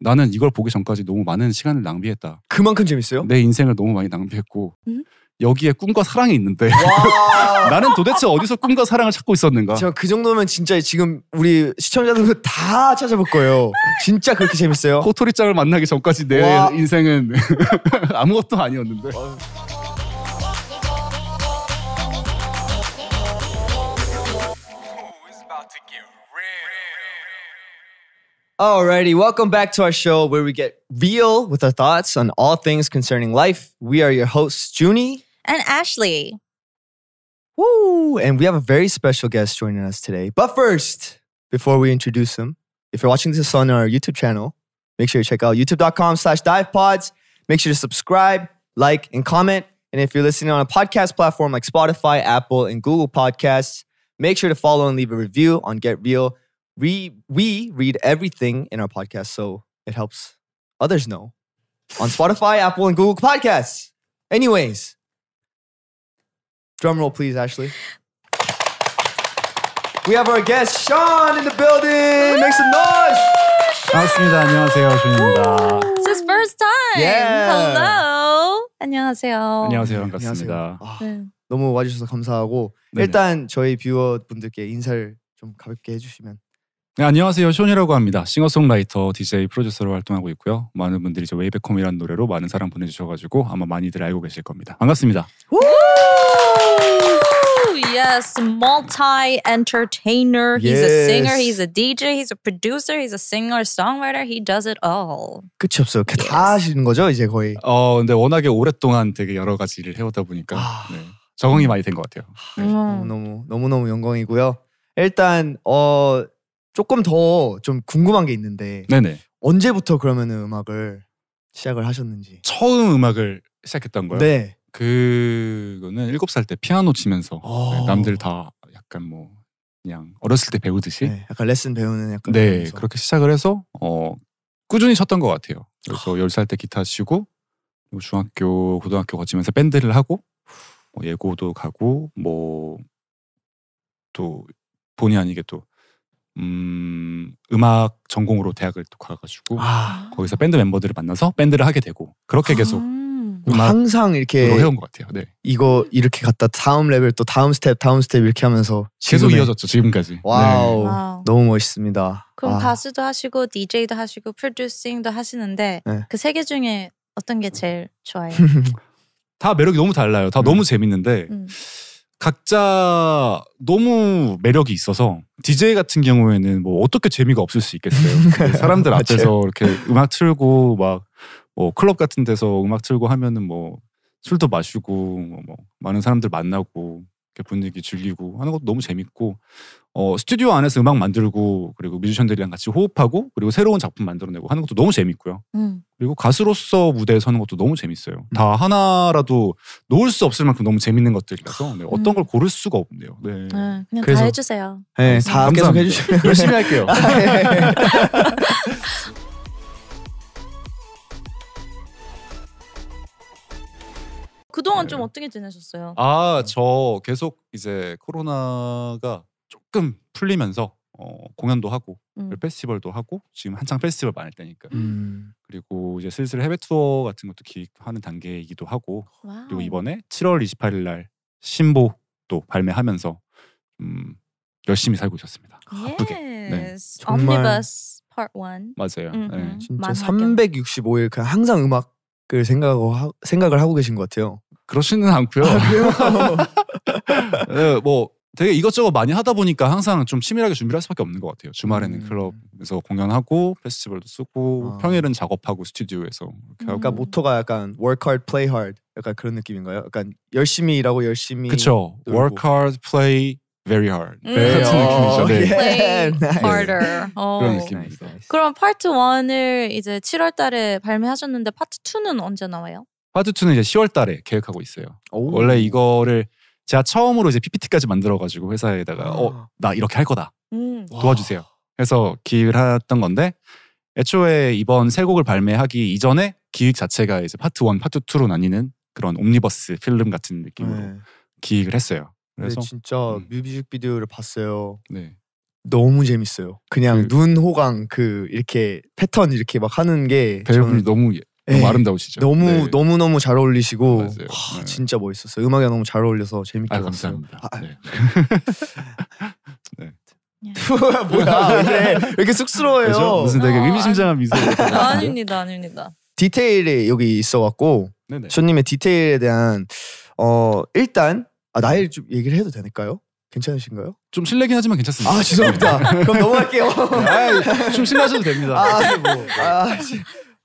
나는 이걸 보기 전까지 너무 많은 시간을 낭비했다. 그만큼 재밌어요? 내 인생을 너무 많이 낭비했고 음? 여기에 꿈과 사랑이 있는데 나는 도대체 어디서 꿈과 사랑을 찾고 있었는가? 제가 그 정도면 진짜 지금 우리 시청자들도 다 찾아볼 거예요. 진짜 그렇게 재밌어요. 코토리짱을 만나기 전까지 내 인생은 아무것도 아니었는데. 와. 어. Alrighty, welcome back to our show where we get real with our thoughts on all things concerning life. We are your hosts, Junie and Ashley. Woo! And we have a very special guest joining us today. But first, before we introduce him, if you're watching this on our YouTube channel, make sure you check out youtube.com slash divepods. Make sure to subscribe, like, and comment. And if you're listening on a podcast platform like Spotify, Apple, and Google Podcasts, make sure to follow and leave a review on Get Real we we read everything in our podcast, so it helps others know on Spotify, Apple, and Google Podcasts. Anyways, drum roll, please, Ashley. We have our guest Sean in the building. Make some noise. 반갑습니다. 안녕하세요, 준입니다. It's his first time. Yeah. Hello. 안녕하세요. 안녕하세요. 반갑습니다. 아, 네. 너무 와주셔서 감사하고 네네. 일단 저희 뷰어 분들께 인사를 좀 가볍게 해주시면 네, 안녕하세요. 쇼니라고 합니다. 싱어송라이터, DJ 프로듀서로 활동하고 있고요. 많은 분들이 이제 웨이백홈이라는 노래로 많은 사랑 보내주셔가지고 아마 많이들 알고 계실 겁니다. 반갑습니다. yes, multi entertainer. He's a singer, he's a DJ, he's a producer, he's a singer, songwriter. He does it all. 끝이 없어요. Yes. 하시는 거죠, 이제 거의. 어, 근데 워낙에 오랫동안 되게 여러 가지 를 해오다 보니까 아. 네, 적응이 많이 된 것 같아요. 네. 음. 너무 너무 너무 너무 영광이고요. 일단 어 조금 더 좀 궁금한 게 있는데 네네. 언제부터 그러면 음악을 시작을 하셨는지 처음 음악을 시작했던 거요? 예네 그거는 일곱 살 때 피아노 치면서 오. 아. 네, 남들 다 약간 뭐 그냥 어렸을 때 배우듯이 네, 약간 레슨 배우는 약간 네배우서 그렇게 시작을 해서 어 꾸준히 쳤던 것 같아요 그래서 아. 열살 때 기타 치고 중학교 고등학교 거치면서 밴드를 하고 뭐 예고도 가고 뭐 또 본의 아니게 또 음, 음악 전공으로 대학을 또 가가지고 아. 거기서 밴드 멤버들을 만나서 밴드를 하게 되고 그렇게 아. 계속 음 항상 이렇게 해온 것 같아요. 네. 이거 이렇게 갔다 다음 레벨 또 다음 스텝 다음 스텝 이렇게 하면서 계속 지금의- 이어졌죠 지금까지. 네. 와우. 와우. 너무 멋있습니다. 그럼 아, 가수도 하시고 DJ도 하시고 프로듀싱도 하시는데 네. 그세 개 중에 어떤 게 제일 좋아요? 다 매력이 너무 달라요. 다 음. 너무 재밌는데 음. 각자 너무 매력이 있어서 DJ 같은 경우에는 뭐 어떻게 재미가 없을 수 있겠어요. 그 사람들 앞에서 이렇게 음악 틀고 막 뭐 클럽 같은 데서 음악 틀고 하면은 뭐 술도 마시고 뭐 많은 사람들 만나고 이렇게 분위기 즐기고 하는 것도 너무 재밌고 어, 스튜디오 안에서 음악 만들고 그리고 뮤지션들이랑 같이 호흡하고 그리고 새로운 작품 만들어내고 하는 것도 너무 재밌고요. 음. 그리고 가수로서 무대에 서는 것도 너무 재밌어요. 음. 다 하나라도 놓을 수 없을 만큼 너무 재밌는 것들이라서 네, 음. 어떤 음. 걸 고를 수가 없네요. 네. 네 그냥 그래서, 다 해주세요. 네, 다 계속 해주시면 열심히 할게요. 그동안 네. 좀 어떻게 지내셨어요? 아, 저 계속 이제 코로나가 조금 풀리면서 어, 공연도 하고 음. 페스티벌도 하고 지금 한창 페스티벌 많을 때니까 음. 그리고 이제 슬슬 해외 투어 같은 것도 기획하는 단계이기도 하고 와우. 그리고 이번에 7월 28일 날 신보 도 발매하면서 음, 열심히 살고 있었습니다. 예. 쁘게 네. 정말 맞아요. 음, 네. 음. 진짜 365일 그냥 항상 음악을 생각하고 하, 생각을 하고 계신 것 같아요. 그렇지는 않고요. 아, 네, 뭐 되게 이것저것 많이 하다 보니까 항상 좀 치밀하게 준비를 할 수밖에 없는 것 같아요. 주말에는 음. 클럽에서 공연하고 페스티벌도 쓰고 아. 평일은 작업하고 스튜디오에서 음. 그러니까 모토가 약간 work hard, play hard 약간 그런 느낌인가요? 약간 열심히 일하고 열심히 그쵸. 놀고. work hard, play very hard 음. 네, 같은 어, 느낌이죠. 네. Play harder 어. 그런 느낌입니다. 그럼 파트 1을 이제 7월달에 발매하셨는데 파트 2는 언제 나와요? 파트 2는 이제 10월달에 계획하고 있어요. 오. 원래 이거를 제가 처음으로 이제 PPT까지 만들어가지고 회사에다가 아. 어나 이렇게 할 거다 음. 도와주세요. 해서 기획을 했던 건데 애초에 이번 세 곡을 발매하기 이전에 기획 자체가 이제 파트 1, 파트 2로 나뉘는 그런 옴니버스 필름 같은 느낌으로 네. 기획을 했어요. 그래서 진짜 음. 뮤직비디오를 봤어요. 네. 너무 재밌어요. 그냥 그, 눈 호강 그 이렇게 패턴 이렇게 막 하는 게 배우분이 저는... 너무 예. 너무 아름다우시죠. 너무 네. 너무 너무 잘 어울리시고 와, 아, 네. 진짜 멋있었어요. 음악에 너무 잘 어울려서 재밌게 아, 봤어요. 감사합니다. 아, 네. 뭐야 왜, 왜 이렇게 쑥스러워요? 그죠? 무슨 되게 의미심장한 미소. 아, 아닙니다, 아닙니다. 디테일이 여기 있어갖고 네님의 디테일에 대한 어 일단 아, 나이좀 얘기를 해도 되니까요? 괜찮으신가요? 좀 실례긴 하지만 괜찮습니다. 아 죄송합니다. 그럼 넘어갈게요. 아, 좀 실례하셔도 됩니다. 아, 뭐. 아,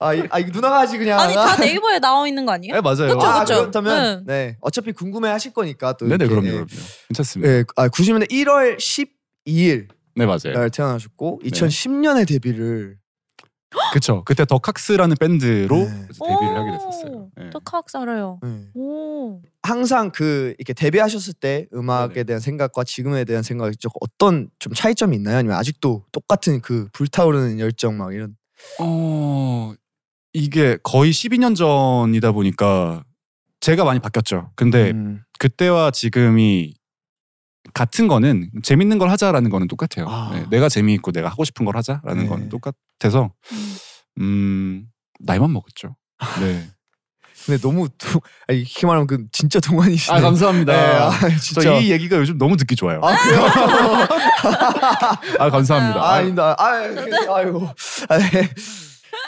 아, 이, 아이 누나가 하지 그냥. 아니 다 네이버에 나와 있는 거 아니에요? 네 맞아요. 그쵸, 아, 그쵸? 그렇다면 네. 네. 어차피 궁금해하실 거니까 또. 네네 그럼요, 그럼요. 괜찮습니다. 네, 아 90년대 1월 12일. 네 맞아요. 날 태어나셨고 2010년에 데뷔를. 그쵸. 그때 더 칵스라는 밴드로 네. 데뷔를 하게 됐었어요. 네. 더 칵스 알아요. 네. 오. 항상 그 이렇게 데뷔하셨을 때 음악에 네네. 대한 생각과 지금에 대한 생각이 좀 어떤 좀 차이점이 있나요? 아니면 아직도 똑같은 그 불타오르는 열정 막 이런? 어 이게 거의 12년 전이다 보니까 제가 많이 바뀌었죠. 근데 음. 그때와 지금이 같은 거는 재밌는 걸 하자라는 거는 똑같아요. 아. 네, 내가 재미있고 내가 하고 싶은 걸 하자라는 네. 건 똑같아서 음. 음, 나이만 먹었죠. 네. 근데 너무 희망하면그 진짜 동안이시네. 아 감사합니다. 네, 아, 진짜 이 얘기가 요즘 너무 듣기 좋아요. 아, 아 감사합니다. 아, 아닙니다. 아, 아이고. 아, 네.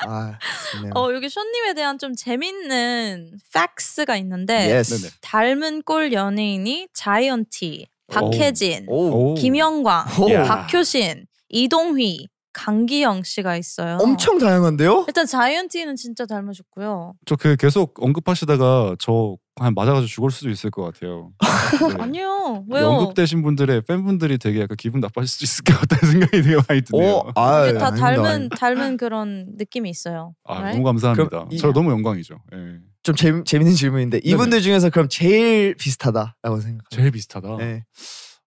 아, 어, 여기 쇼님에 대한 좀 재밌는 팩스가 있는데 예스. 닮은 꼴 연예인이 자이언티, 박혜진, 오. 오. 김영광, 오. 박효신, 이동휘, 강기영 씨가 있어요. 엄청 다양한데요? 일단 자이언티는 진짜 닮으셨고요. 저 계속 언급하시다가 저 그냥 맞아가지고 죽을 수도 있을 것 같아요. 네. 아니요. 왜요? 언급되신 분들의 팬분들이 되게 약간 기분 나빠질 수도 있을 것 같다는 생각이 되게 많이 드네요. 오, 어, 아, 다 아닙니다. 닮은 닮은 그런 느낌이 있어요. 아 너무 감사합니다. 저 너무 영광이죠. 네. 좀 재, 재밌는 질문인데 이분들 네네. 중에서 그럼 제일 비슷하다라고 생각해요. 제일 비슷하다. 네.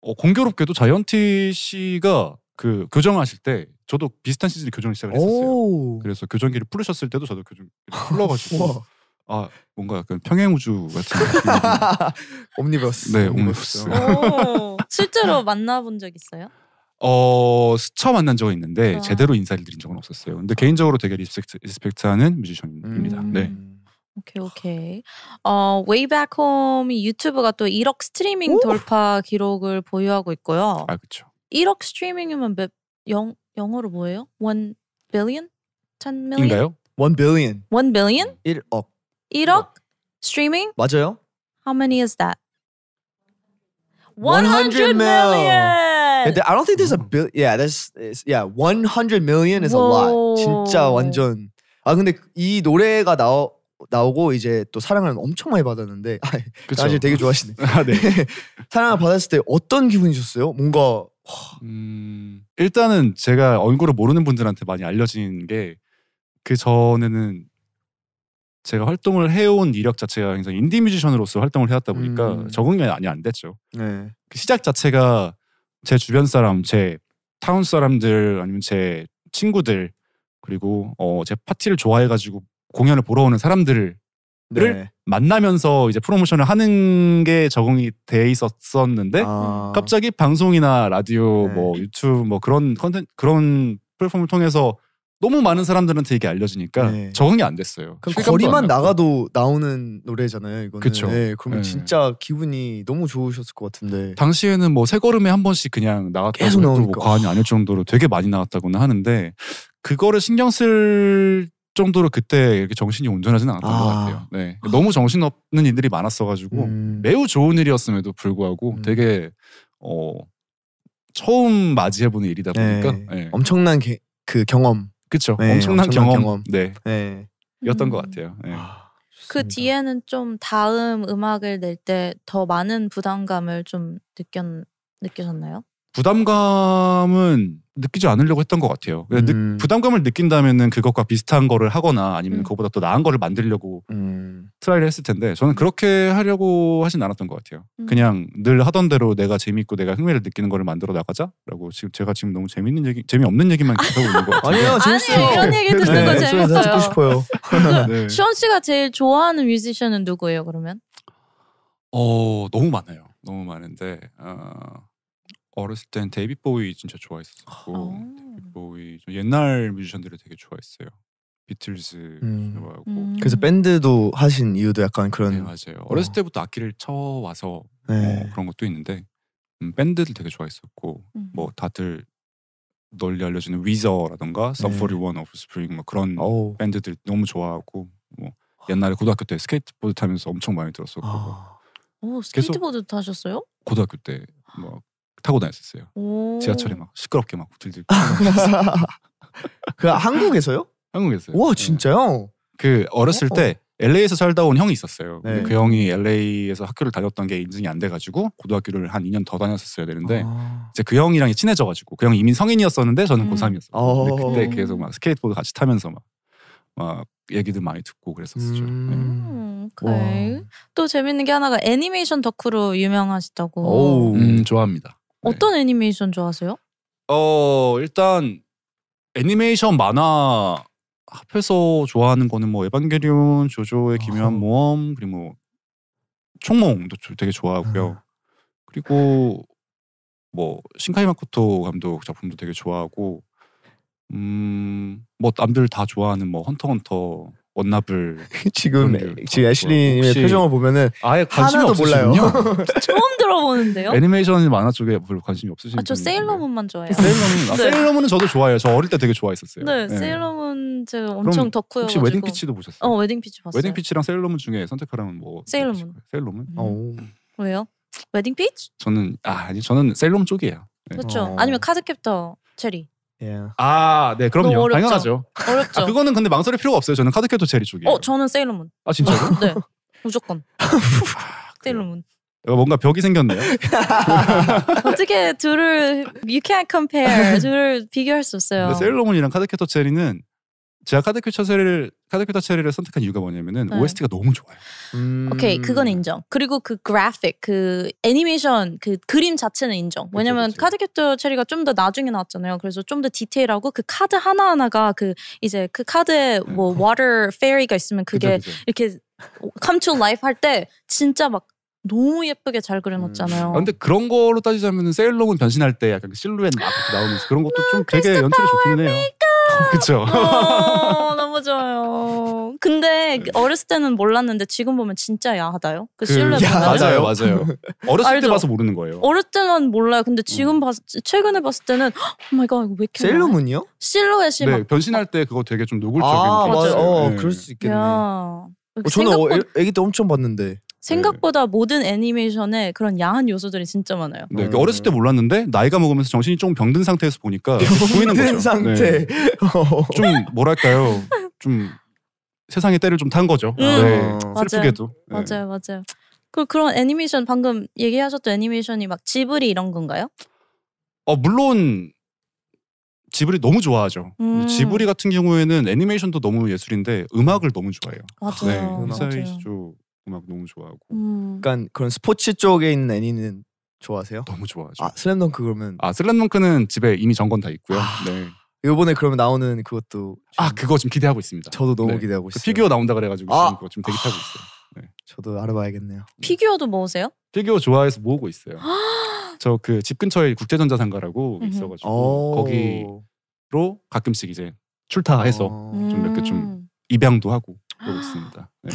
어, 공교롭게도 자이언티 씨가 그 교정하실 때 저도 비슷한 시즌에 교정을 시작을 했었어요. 그래서 교정기를 풀으셨을 때도 저도 교정기 풀러가지고 아 뭔가 약간 평행 우주 같은 옴니버스. 네, 옴니버스. 실제로 만나본 적 있어요? 어 스쳐 만난 적은 있는데 아. 제대로 인사를 드린 적은 없었어요. 근데 개인적으로 되게 리스펙트, 리스펙트하는 뮤지션입니다. 음. 네. 오케이 오케이. 어 Way Back Home 유튜브가 또 1억 스트리밍 오! 돌파 기록을 보유하고 있고요. 아 그렇죠. 1억 스트리밍이면 몇 영, 영어로 뭐예요? 1 billion? 10 million? 인가요? 1 billion. 1 billion? 1억. 1억 스트리밍? 맞아요. How many is that? 100 100 million. I don't think there's a bill. Yeah, there's yeah, 100 million is a lot. 진짜 완전. 아 근데 이 노래가 나오 나오고 이제 또 사랑을 엄청 많이 받았는데 아, 그쵸. 사실 되게 좋아하시네. 아, 네. 사랑을 받았을 때 어떤 기분이셨어요? 뭔가 음, 일단은 제가 얼굴을 모르는 분들한테 많이 알려진 게 그 전에는 제가 활동을 해온 이력 자체가 굉장히 인디 뮤지션으로서 활동을 해왔다 보니까 음. 적응이 많이 안 됐죠. 네. 그 시작 자체가 제 주변 사람, 제 타운 사람들 아니면 제 친구들 그리고 어, 제 파티를 좋아해가지고 공연을 보러 오는 사람들을 네. 만나면서 이제 프로모션을 하는 게 적응이 돼 있었었는데 아. 갑자기 방송이나 라디오 네. 뭐 유튜브 뭐 그런 컨텐 그런 플랫폼을 통해서 너무 많은 사람들한테 이게 알려지니까 네. 적응이 안 됐어요. 거리만 나가도 나오는 노래잖아요. 이거는. 그쵸. 네, 그러면 네. 진짜 기분이 너무 좋으셨을 것 같은데. 당시에는 뭐세 걸음에 한 번씩 그냥 나갔다고 계속 뭐 과언이 아닐 정도로 되게 많이 나왔다고는 하는데 그거를 신경 쓸 정도로 그때 이렇게 정신이 온전하지는 않았던 아. 것 같아요. 네. 그러니까 너무 정신 없는 일들이 많았어가지고 음. 매우 좋은 일이었음에도 불구하고 음. 되게 어 처음 맞이해보는 일이다 네. 보니까 네. 네. 엄청난 게, 그 경험. 그렇죠. 네, 엄청난, 엄청난, 경험. 경험. 네. 네. 였던 음. 것 같아요. 네. 아, 그 뒤에는 좀 다음 음악을 낼 때 더 많은 부담감을 좀 느꼈 느끼셨나요? 부담감은 느끼지 않으려고 했던 것 같아요. 그러니까 음. 부담감을 느낀다면은 그것과 비슷한 거를 하거나 아니면 음. 그보다 더 나은 거를 만들려고 음. 트라이를 했을 텐데 저는 그렇게 하려고 하진 않았던 것 같아요. 음. 그냥 늘 하던 대로 내가 재미있고 내가 흥미를 느끼는 거를 만들어 나가자라고 지금 제가 지금 너무 재미있는 얘기 재미없는 얘기만 계속 하고 있는 것 같아요. 아니요 재밌어요. 아니 요 이런 얘기 듣는 네, 거 재밌어요. 듣고 싶어요. 네. 시원 씨가 제일 좋아하는 뮤지션은 누구예요? 그러면? 어 너무 많아요. 너무 많은데 어... 어렸을 땐 데이비 보이 진짜 좋아했었고 아. 데이비 보이 좀 옛날 뮤지션들을 되게 좋아했어요. 비틀즈 음. 좋아하고 음. 그래서 밴드도 하신 이유도 약간 그런 네, 맞아요. 어렸을 때부터 악기를 쳐 와서 네. 뭐 그런 것도 있는데 음, 밴드들 되게 좋아했었고 뭐 음. 다들 널리 알려지는 위저라던가 서퍼리원 네. 오브 스프링 뭐 그런 오. 밴드들 너무 좋아하고 뭐 옛날에 고등학교 때 스케이트보드 타면서 엄청 많이 들었었고 아. 오, 어, 스케이트보드 타셨어요? 고등학교 때막 타고 다녔었어요. 지하철에 막 시끄럽게 막 들들. 그 한국에서요? 한국에서요. 와 네. 진짜요? 그 어렸을 어? 어. 때 LA에서 살다 온 형이 있었어요. 네. 그 형이 LA에서 학교를 다녔던 게 인증이 안 돼가지고 고등학교를 한 2년 더 다녔었어야 되는데 아. 이제 그 형이랑 친해져가지고 그 형이 이미 성인이었었는데 저는 음. 고3이었어요. 어. 근데 그때 계속 막 스케이트보드 같이 타면서 막, 막 얘기들 많이 듣고 그랬었죠. 음. 네. 또 재밌는 게 하나가 애니메이션 덕후로 유명하시다고. 음, 오, 음, 좋아합니다. 네. 어떤 애니메이션 좋아하세요? 어 일단 애니메이션 만화 합해서 좋아하는 거는 뭐 에반게리온, 조조의 기묘한 어. 모험 그리고 뭐 총몽도 되게 좋아하고요. 음. 그리고 뭐 신카이 마코토 감독 작품도 되게 좋아하고 음뭐 남들 다 좋아하는 뭐 헌터 헌터 원나블 지금 애, 지금 애슐리님의 표정을 보면은 아예 관심이 하도 몰라요. 처음 들어보는데요. 애니메이션 만화 쪽에 별로 관심이 없으신 아, 저 세일러문만 좋아해요. 세일러문 아, 네. 세일러문은 저도 좋아해요. 저 어릴 때 되게 좋아했었어요. 네, 네. 세일러문 제가 엄청 덕후여 혹시 웨딩 피치도 보셨어요? 어, 웨딩 피치 봤어요. 웨딩 피치랑 세일러문 중에 선택하라면 뭐 세일러문. 세일러문? 음. 어. 왜요? 웨딩 피치? 저는 아 아니 저는 세일러문 쪽이에요. 네. 그렇죠. 어. 아니면 카드캡터 체리. Yeah. 예. 아, 네, 그럼요. 당연하죠. 어렵죠. 아, 그거는 근데 망설일 필요가 없어요. 저는 카드캐터 체리 쪽이에요. 어, 저는 세일러문. 아, 진짜요? 네, 무조건. 아, 세일러문. 어, 뭔가 벽이 생겼네요. 어떻게 둘을 you can't compare 둘을 비교할 수 없어요. 세일러문이랑 카드캐터 체리는 제가 카드큐 처세를 카드큐 처세를 선택한 이유가 뭐냐면은 네. OST가 너무 좋아요. 음... 오케이 그건 인정. 그리고 그 그래픽 그 애니메이션 그 그림 자체는 인정. 왜냐면 카드캡터 체리가 좀 더 나중에 나왔잖아요. 그래서 좀 더 디테일하고 그 카드 하나 하나가 그 이제 그 카드에 네. 뭐 네. water fairy가 있으면 그게 그쵸, 그쵸. 이렇게 come to life 할때 진짜 막 너무 예쁘게 잘 그려놨잖아요. 음. 아, 근데 그런 거로 따지자면 세일러문 변신할 때 약간 실루엣 막 나오면서 그런 것도 좀 음, 되게 연출이 좋기는 해요. 그쵸. 어, 너무 좋아요. 근데 네. 어렸을 때는 몰랐는데 지금 보면 진짜 야하다요. 그, 그 실루엣 그, 맞아요, 맞아요. 어렸을 때 봐서 모르는 거예요. 어렸을 때만 몰라요. 근데 음. 지금 음. 봤, 최근에 봤을 때는 오 마이 갓, 왜 이렇게 셀러문이요? 실루엣이 네, 막 변신할 때 그거 되게 좀 아, 노골적인 아, 맞아요. 어, 네. 그럴 수 있겠네. 야. 어, 저는 어, 애기 때 엄청 봤는데. 생각보다 네. 모든 애니메이션에 그런 야한 요소들이 진짜 많아요. 네, 음. 어렸을 때 몰랐는데 나이가 먹으면서 정신이 좀 병든 상태에서 보니까 보이는 거죠. 상태. 네. 좀 뭐랄까요, 좀 세상의 때를 좀 탄 거죠. 음. 네, 어. 슬프게도. 네. 맞아요, 네. 맞아요. 그 그런 애니메이션 방금 얘기하셨던 애니메이션이 막 지브리 이런 건가요? 어 물론 지브리 너무 좋아하죠. 음. 지브리 같은 경우에는 애니메이션도 너무 예술인데 음악을 너무 좋아해요. 맞아요. 네, 맞아요. 음악 너무 좋아하고. 음. 그러니까 그런 스포츠 쪽에 있는 애니는 좋아하세요? 너무 좋아하죠. 아 슬램덩크 그러면 아 슬램덩크는 집에 이미 전권 다 있고요. 아, 네. 이번에 그러면 나오는 그것도 아 그거 좀 기대하고 있습니다. 저도 너무 네. 기대하고 그 있어요. 그 피규어 나온다 그래가지고 아. 지금 그거 좀 대기 타고 있어요. 네. 저도 알아봐야겠네요. 네. 피규어도 모으세요? 피규어 좋아해서 모으고 있어요. 저 그 집 근처에 국제전자상가라고 있어가지고 어. 거기로 가끔씩 이제 출타해서 어. 좀몇 개좀 음. 입양도 하고 그러고 있습니다. 네.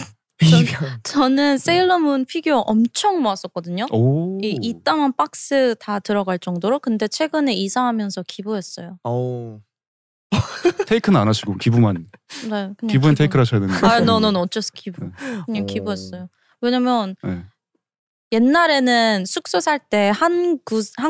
전, 저는 세일러문 피규어 엄청 모았었거든요. 오. 이 이따만 박스 다 들어갈 정도로. 근데 최근에 이사하면서 기부했어요. 오. 테이크는 안 하시고 기부만. 네, 기부엔 테이크를 하셔야 되는데. 아, 너는 어쩔수 네. 기부. 그냥 오. 기부했어요. 왜냐면 네. 옛날에는 숙소 살 때한한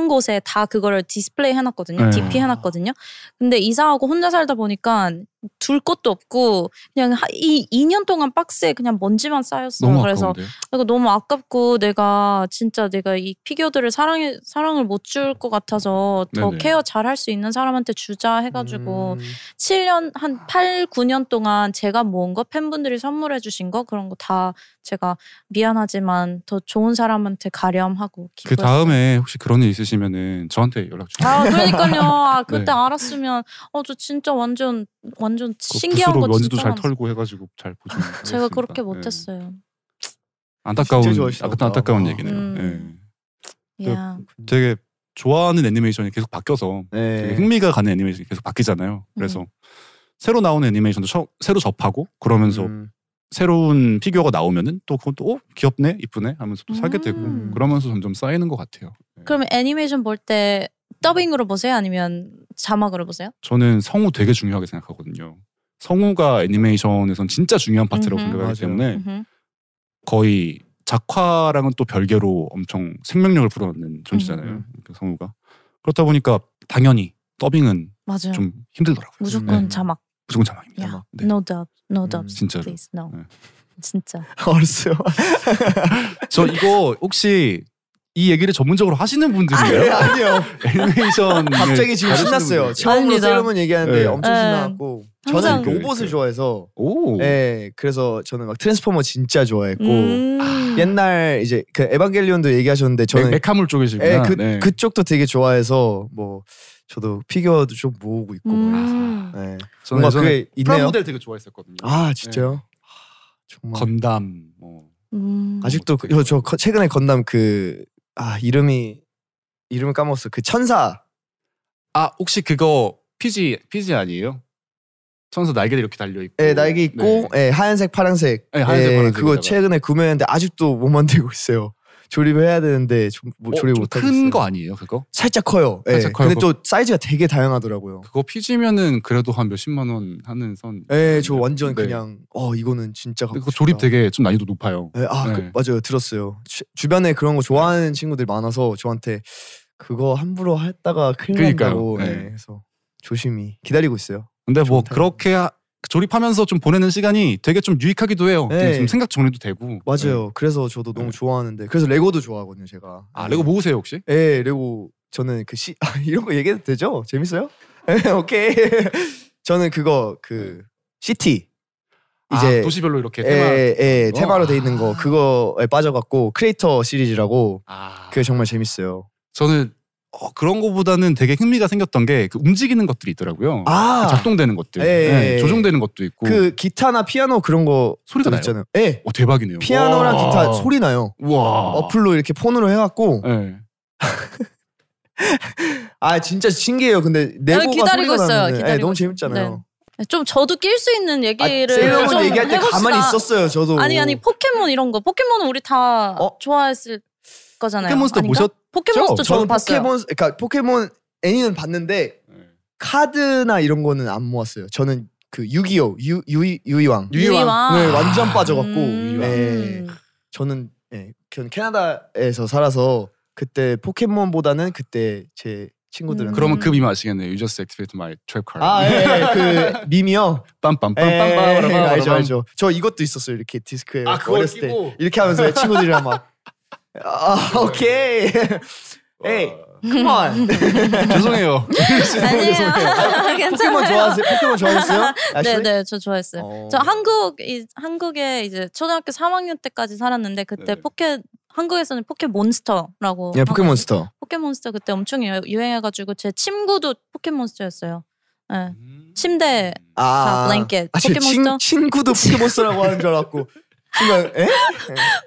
곳에 다 그거를 디스플레이 해놨거든요. 네. DP 해놨거든요. 근데 이사하고 혼자 살다 보니까 둘 것도 없고 그냥 이 2년 동안 박스에 그냥 먼지만 쌓였어요. 그래서 아까 너무 아깝고 내가 진짜 내가 이 피규어들을 사랑해 사랑을 못 줄 것 같아서 더 네네. 케어 잘 할 수 있는 사람한테 주자 해가지고 음... 7년 한 8, 9년 동안 제가 모은 거 팬분들이 선물해 주신 거 그런 거 다 제가 미안하지만 더 좋은 사람한테 가렴하고 그 다음에 혹시 그런 일 있으시면은 저한테 연락 주세요. 아 그러니까요. 아 네. 그때 네. 알았으면 어 저 진짜 완전 완 완전 그 신기한 거 진짜 잘 많았어요. 털고 해가지고 잘 보죠. 아, 제가 그렇게 네. 못했어요. 안타까운 아까 안타까운 음. 얘기네요. 네. 음. 네. 되게 좋아하는 애니메이션이 계속 바뀌어서 네. 흥미가 가는 애니메이션이 계속 바뀌잖아요. 음. 그래서 음. 새로 나오는 애니메이션도 처, 새로 접하고 그러면서 음. 새로운 피규어가 나오면은 또 그건 또 어? 귀엽네 이쁘네 하면서 또 사게 음. 되고 그러면서 점점 쌓이는 것 같아요. 그럼 애니메이션 볼때 더빙으로 보세요? 아니면 자막으로 보세요? 저는 성우 되게 중요하게 생각하거든요. 성우가 애니메이션에선 진짜 중요한 파트라고 음흠. 생각하기 맞아요. 때문에 음흠. 거의 작화랑은 또 별개로 엄청 생명력을 불어넣는 존재잖아요. 음. 성우가 그렇다 보니까 당연히 더빙은 맞아요. 좀 힘들더라고요. 무조건 네. 자막. 무조건 자막입니다. Yeah. 네. No d u b no d u b 음. 진짜. Please no. 네. 진짜. 어렸어요저 이거 혹시 이 얘기를 전문적으로 하시는 분들이에요. 아, 네, 아니요. 애니메이션 갑자기 그 지금 신났어요. 처음으로 세러문 얘기하는데 네. 엄청 네. 신나고 저는 로봇을 좋아해서 오. 네, 그래서 저는 막 트랜스포머 진짜 좋아했고 음. 아, 옛날 이제 그 에반게리온도 얘기하셨는데 저는 메, 메카물 쪽이시구나. 네, 그, 네. 그쪽도 되게 좋아해서 뭐 저도 피규어도 좀 모으고 있고 음. 아. 네. 저는 그게 있네요. 프라모델 되게 좋아했었거든요. 아 네. 진짜요? 네. 정말 건담 뭐 음. 아직도 그, 저 최근에 건담 그아 이름이 이름을 까먹었어. 그 천사. 아 혹시 그거 피지 피지 아니에요? 천사 날개도 이렇게 달려 있고. 네 예, 날개 있고, 네. 네 하얀색 파란색. 네 하얀색 파란색. 그거 최근에 구매했는데 아직도 못 만들고 있어요. 조립해야 을 되는데 조, 뭐, 어, 조립 못하고 큰거 아니에요 그거? 살짝 커요. 예. 살짝 예. 커요. 근데 또 사이즈가 되게 다양하더라고요. 그거 피지면은 그래도 한 몇십만 원 하는 선. 예, 저 완전 네. 그냥 어 이거는 진짜 갖고 그거 싶다. 조립 되게 좀 난이도 높아요. 예, 아 네. 그, 맞아요 들었어요. 주, 주변에 그런 거 좋아하는 친구들 많아서 저한테 그거 함부로 했다가 큰일 그러니까요. 난다고 네. 네. 그래서 조심히 기다리고 있어요. 근데 뭐 그렇게 하, 조립하면서 좀 보내는 시간이 되게 좀 유익하기도 해요. 네. 좀 생각 정리도 되고. 맞아요. 네. 그래서 저도 너무 네. 좋아하는데 그래서 레고도 좋아하거든요, 제가. 아 레고 모으세요 혹시? 네, 레고 저는 그시 아, 이런 거 얘기해도 되죠? 재밌어요? 예, 오케이. 저는 그거 그 네. 시티. 아, 이제 아, 도시별로 이렇게 예, 테마 테마로 돼 있는 거 아. 그거에 빠져갖고 크리에이터 시리즈라고 아. 그게 정말 재밌어요. 저는 어, 그런 거보다는 되게 흥미가 생겼던 게그 움직이는 것들이 있더라고요. 아 그 작동되는 것들, 예, 예, 네, 예. 조종되는 것도 있고. 그 기타나 피아노 그런 거 소리가 나요? 있잖아요. 예. 오, 어, 대박이네요. 피아노랑 기타 소리 나요. 와. 어플로 이렇게 폰으로 해갖고. 예. 아 진짜 신기해요. 근데 내가 아, 기다리고 있어요. 예, 기다리고 네, 너무 재밌잖아요. 네. 좀 저도 낄 수 있는 아, 얘기를 아, 좀 얘기할 때 해봅시다. 가만히 있었어요. 저도 아니 아니 포켓몬 이런 거 포켓몬은 우리 다 어? 좋아했을 거잖아요. 포켓몬스터 아닌가? 모셨 포켓몬스터 저는 봤어요. 포켓몬 그러니까 포켓몬 애니는 봤는데 카드나 이런 거는 안 모았어요. 저는 그6.25 유, 유이, 왕 유이왕. 네, 완전 빠져갖고. 음. 네, 저는, 네, 저는 캐나다에서 살아서 그때 포켓몬보다는 그때 제 친구들은. 음. 그러면 그밈 아시겠네요. You just activate my trap card. 아, 예, 그 밈이요. 빰빰빰빰빰. 알죠, 알죠. 저 이것도 있었어요. 이렇게 디스크에. 아, 어렸을 끼고. 때. 이렇게 하면서 친구들이랑 막. 아, 오케이. 에이, c o 죄송해요. 아니에요. 괜찮아요. 포켓몬 좋아하세요? 포켓몬 좋아했어요? 네, 네, 저 좋아했어요. 어. 저 한국 이, 한국에 이제 초등학교 3학년 때까지 살았는데 그때 네 포켓 한국에서는 포켓몬스터라고. 예, 포켓몬스터. 어, 포켓몬스터 그때 엄청 유행해가지고 제 친구도 포켓몬스터였어요. 네. 침대, 아, 블랭켓, 아, 포켓몬스터. 친, 친구도 포켓몬스터라고 하는 줄 알았고 에? 예? 예.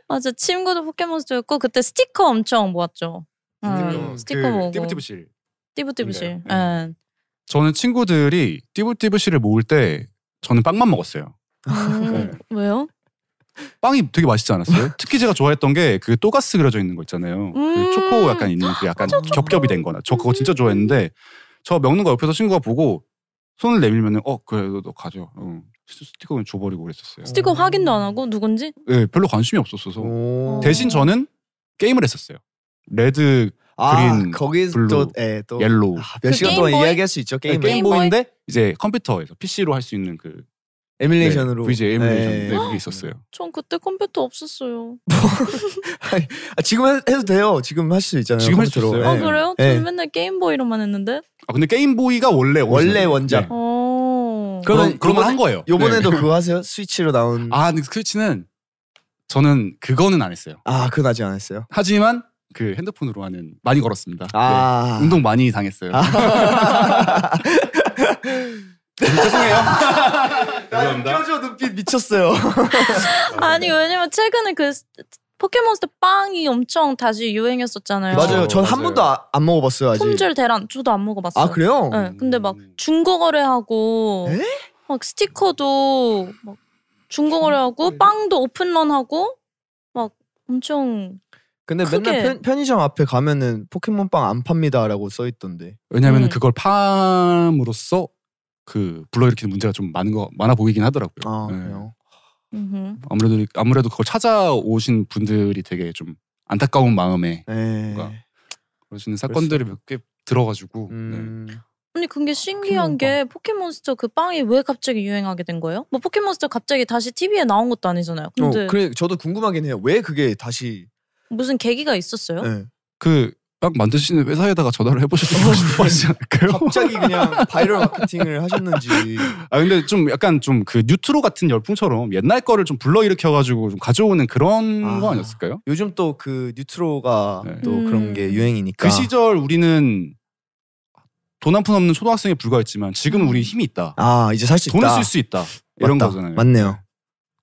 맞아 친구도 포켓몬스터 였고 그때 스티커 엄청 모았죠. 음, 스티커 그모고 띠부띠부실 띠부띠부실. 네. 예. 음. 저는 친구들이 띠부띠부실을 모을 때 저는 빵만 먹었어요. 음, 네. 왜요? 빵이 되게 맛있지 않았어요? 특히 제가 좋아했던 게그 또가스 그려져 있는 거 있잖아요. 그 음. 초코 약간 있는 그 약간 맞아, 겹겹이 된 거나 저 그거 진짜 좋아했는데 저 먹는 거 옆에서 친구가 보고 손을 내밀면은 어 그래 도너 가져. 응. 스티커는 줘버리고 그랬었어요. 스티커 어. 확인도 안 하고 누군지? 네, 별로 관심이 없었어서 오. 대신 저는 게임을 했었어요. 레드 아, 그린, 거기 블루, 또, 예, 또 옐로우. 아, 몇그 시간 그 동안 이야기할수 있죠 게임. 네, 게임보인데 이제 컴퓨터에서 PC로 할 수 있는 그 에뮬레이션으로 네, VJ 에뮬레이션 네. 네, 그게 있었어요. 전 그때 컴퓨터 없었어요. 아, 지금 해도 돼요. 지금 할 수 있잖아요. 지금 할수 있어요. 아 네. 그래요? 저는 네. 맨날 게임보이로만 했는데. 아 근데 게임보이가 원래 원래 원작. 네. 어. 그런그런면한 거예요. 요번에도 네. 그거 하세요? 스위치로 나온 아 근데 그 스위치는 저는 그거는 안 했어요. 아 그건 아직 안 했어요. 하지만 그 핸드폰으로 하는 많이 걸었습니다. 아 네. 운동 많이 당했어요. 아 네, 죄송해요. 감사합니다. 아, 눈빛 미쳤어요. 아니 왜냐면 최근에 그 포켓몬스터 빵이 엄청 다시 유행했었잖아요. 맞아요. 전한 맞아요. 번도 아- 안 먹어봤어요 아직. 품절 대란 저도 안 먹어봤어요. 아 그래요? 네, 근데 막 음. 중고 거래하고 에? 막 스티커도 막 중고 거래하고 빵도 오픈런하고 막 엄청 근데 크게. 맨날 편, 편의점 앞에 가면은 포켓몬 빵 안 팝니다라고 써 있던데. 왜냐면 음. 그걸 팜으로써 그 불러일으키는 문제가 좀 많은 거 많아 보이긴 하더라고요. 아 네. 그래요. 음흠. 아무래도 아무래도 그걸 찾아오신 분들이 되게 좀 안타까운 마음에 네. 뭔가 그러시는 사건들이 몇 개 들어가지고 네. 음. 네. 아니 그게 아, 신기한 포켓몬게 포켓몬스터 그 빵이 왜 갑자기 유행하게 된 거예요? 뭐 포켓몬스터 갑자기 다시 TV에 나온 것도 아니잖아요. 어, 근데 어, 그래 저도 궁금하긴 해요. 왜 그게 다시 무슨 계기가 있었어요? 네. 그딱 만드시는 회사에다가 전화를 해보셔도 좋아지 어, 네. 않을까요? 갑자기 그냥 바이럴 마케팅을 하셨는지. 아 근데 좀 약간 좀 그 뉴트로 같은 열풍처럼 옛날 거를 좀 불러일으켜 가지고 좀 가져오는 그런 아, 거 아니었을까요? 요즘 또 그 뉴트로가 네. 또 그런 게 음. 유행이니까. 그 시절 우리는 돈 한 푼 없는 초등학생에 불과했지만 지금은 음. 우리 힘이 있다. 아 이제 살 수 있다. 돈을 쓸 수 있다. 이런 맞다. 거잖아요. 맞네요.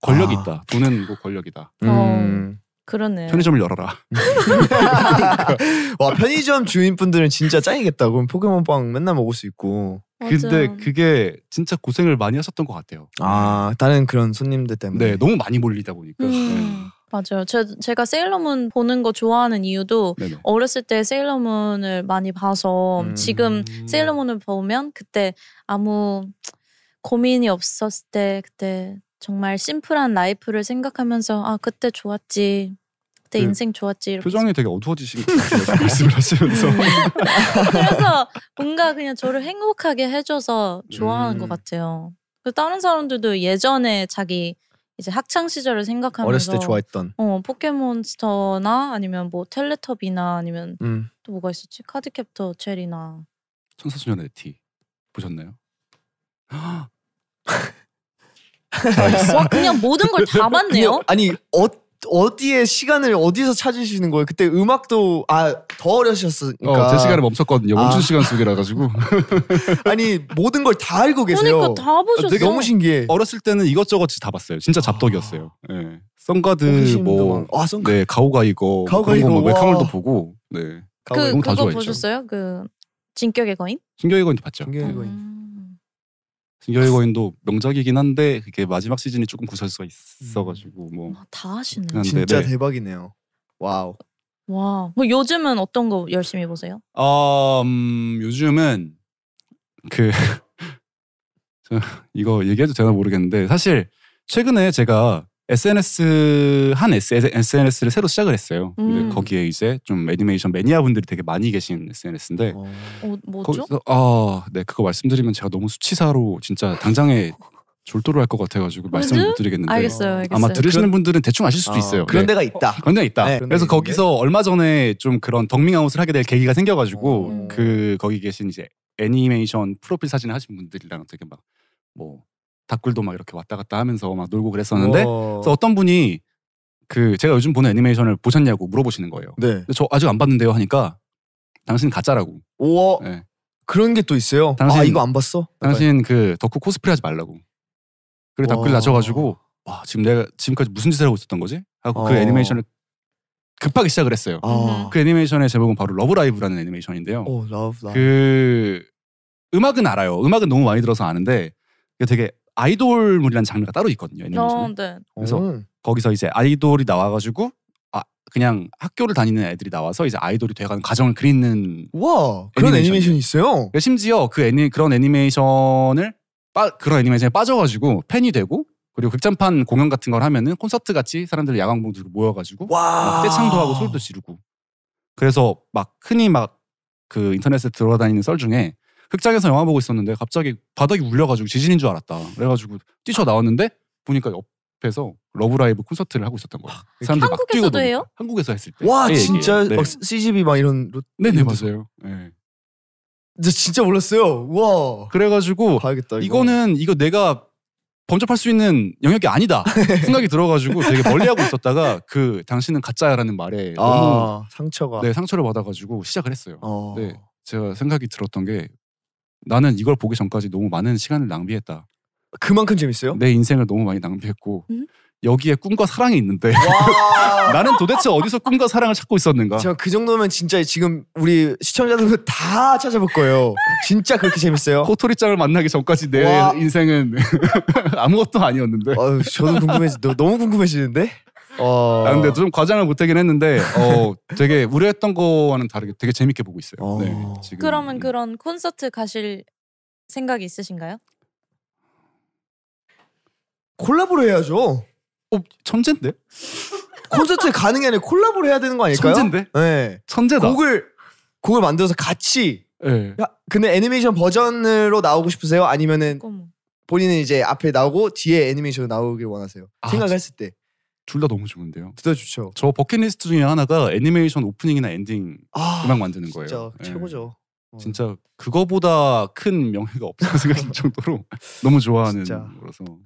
권력이 아. 있다. 돈은 뭐 권력이다. 음. 음. 그러네. 편의점을 열어라. 음. 와 편의점 주인분들은 진짜 짱이겠다. 그럼 포켓몬빵 맨날 먹을 수 있고. 근데 그게 진짜 고생을 많이 하셨던 것 같아요. 아 다른 그런 손님들 때문에. 네 너무 많이 몰리다 보니까. 음. 네. 맞아요. 제, 제가 세일러문 보는 거 좋아하는 이유도 네네. 어렸을 때 세일러문을 많이 봐서 음. 지금 세일러문을 보면 그때 아무 고민이 없었을 때 그때 정말 심플한 라이프를 생각하면서 아 그때 좋았지 그때 네. 인생 좋았지 이렇게 표정이 되게 어두워지신 것 같아요 말씀을 하시면서 그래서 뭔가 그냥 저를 행복하게 해줘서 좋아하는 음. 것 같아요 그 다른 사람들도 예전에 자기 이제 학창 시절을 생각하면서 어렸을 때 좋아했던 어 포켓몬스터나 아니면 뭐 텔레터비나 아니면 음. 또 뭐가 있었지 카드캡터 체리나 천사소년 에티 보셨나요? 와 그냥 모든 걸 다 봤네요. 아니 어, 어디에 시간을 어디서 찾으시는 거예요? 그때 음악도 아 더 어려셨으니까 어, 제 시간에 멈췄거든요. 아. 멈춘 아. 시간 속이라 가지고 아니 모든 걸 다 알고 계세요. 그러니까 다 아, 보셨어. 너무 신기해. 어렸을 때는 이것저것 다 봤어요. 진짜 아. 잡덕이었어요. 예. 뭐, 네. 선가드 뭐아 선가 네 가오가 이거 뭐 가오가 이거 뭐웨카도 보고 네. 그 그거 보셨어요? 그 진격의 거인? 진격의 거인도 봤죠. 진격의 거인. 음. 승결 고인도 명작이긴 한데 그게 마지막 시즌이 조금 구설수가 있어가지고 뭐다 음. 아, 하시네. 요 진짜 네. 대박이네요. 와우. 와. 뭐 요즘은 어떤 거 열심히 보세요? 아 음, 요즘은 그 이거 얘기해도 되나 모르겠는데 사실 최근에 제가 SNS 한 SNS를 새로 시작을 했어요. 음. 근데 거기에 이제 좀 애니메이션 매니아 분들이 되게 많이 계신 SNS인데 어. 어, 뭐죠? 아네 그거 말씀드리면 제가 너무 수치사로 진짜 당장에 졸도로 할것 같아가지고 말씀 을못 드리겠는데 알겠어요, 알겠어요. 아마 들으시는 분들은 대충 아실 수도 아, 있어요. 그런 네. 데가 있다. 어, 그런 데가 있다. 네, 그래서 거기서 있 얼마 전에 좀 그런 덕밍아웃을 하게 될 계기가 생겨가지고 음. 그 거기 계신 이제 애니메이션 프로필 사진 을 하신 분들이랑 되게 막뭐 닭굴도 막 이렇게 왔다 갔다 하면서 막 놀고 그랬었는데 그래서 어떤 분이 그 제가 요즘 보는 애니메이션을 보셨냐고 물어보시는 거예요. 네. 근데 저 아직 안 봤는데요 하니까 당신 가짜라고. 오. 네. 예. 그런 게 또 있어요. 아, 당신, 아 이거 안 봤어? 당신 그 덕후 코스프레 하지 말라고. 그리고 와. 닭굴 낮춰가지고 와 지금 내가 지금까지 무슨 짓을 하고 있었던 거지? 하고 그 어. 그 애니메이션을 급하게 시작을 했어요. 어. 그 애니메이션의 제목은 바로 러브라이브라는 애니메이션인데요. 오, 러브, 러브. 그 음악은 알아요. 음악은 너무 많이 들어서 아는데 되게 아이돌물이라는 장르가 따로 있거든요. 애니메이션에. 어, 네. 그래서 음. 거기서 이제 아이돌이 나와가지고 아 그냥 학교를 다니는 애들이 나와서 이제 아이돌이 돼가는 과정을 그리는 와 그런 애니메이션이 있어요. 그러니까 심지어 그 애니 그런 애니메이션을 빠, 그런 애니메이션에 빠져가지고 팬이 되고 그리고 극장판 공연 같은 걸 하면은 콘서트 같이 사람들 야광봉 들고 모여가지고 와. 떼창도 하고 소리도 지르고 그래서 막 흔히 막 그 인터넷에 들어다니는 썰 중에 극장에서 영화 보고 있었는데 갑자기 바닥이 울려가지고 지진인 줄 알았다. 그래가지고 뛰쳐 나왔는데 보니까 옆에서 러브라이브 콘서트를 하고 있었던 거야. 그 사람들이 막 한국에서도 뛰고 해요? 한국에서 했을 때. 와 예, 예. 진짜 예. 막 CGV 막 이런. 로- 네네 이런 맞아요. 네. 진짜 몰랐어요. 와. 그래가지고 가야겠다. 이거. 이거는 이거 내가 범접할 수 있는 영역이 아니다 생각이 들어가지고 되게 멀리하고 있었다가 그 당신은 가짜야라는 말에 아, 너무 아 상처가. 네, 상처를 받아가지고 시작을 했어요. 어. 네. 제가 생각이 들었던 게 나는 이걸 보기 전까지 너무 많은 시간을 낭비했다. 그만큼 재밌어요? 내 인생을 너무 많이 낭비했고 음? 여기에 꿈과 사랑이 있는데 나는 도대체 어디서 꿈과 사랑을 찾고 있었는가? 제가 그 정도면 진짜 지금 우리 시청자들도 다 찾아볼 거예요. 진짜 그렇게 재밌어요. 코토리짱을 만나기 전까지 내 와. 인생은 아무것도 아니었는데. 아유, 저도 궁금해, 너무 궁금해지는데? 어. 아, 근데 좀 과장을 못하긴 했는데 어 되게 우려했던 거와는 다르게 되게 재밌게 보고 있어요. 네, 어. 네, 지금. 그러면 그런 콘서트 가실 생각이 있으신가요? 콜라보를 해야죠. 어 천재인데? 콘서트 가능게 아니라 콜라보를 해야 되는 거 아닐까요? 천재인데? 네. 천재다. 곡을 곡을 만들어서 같이. 네. 근데 애니메이션 버전으로 나오고 싶으세요? 아니면은 본인은 이제 앞에 나오고 뒤에 애니메이션으로 나오길 원하세요? 아, 생각했을 때. 둘다 너무 좋은데요. 진짜 좋죠. 저 버킷리스트 중에 하나가 애니메이션 오프닝이나 엔딩 아, 음악 만드는 거예요. 진짜 예. 최고죠. 어. 진짜 그거보다 큰 명예가 없다고 생각할 정도로 너무 좋아하는 거라서. 네.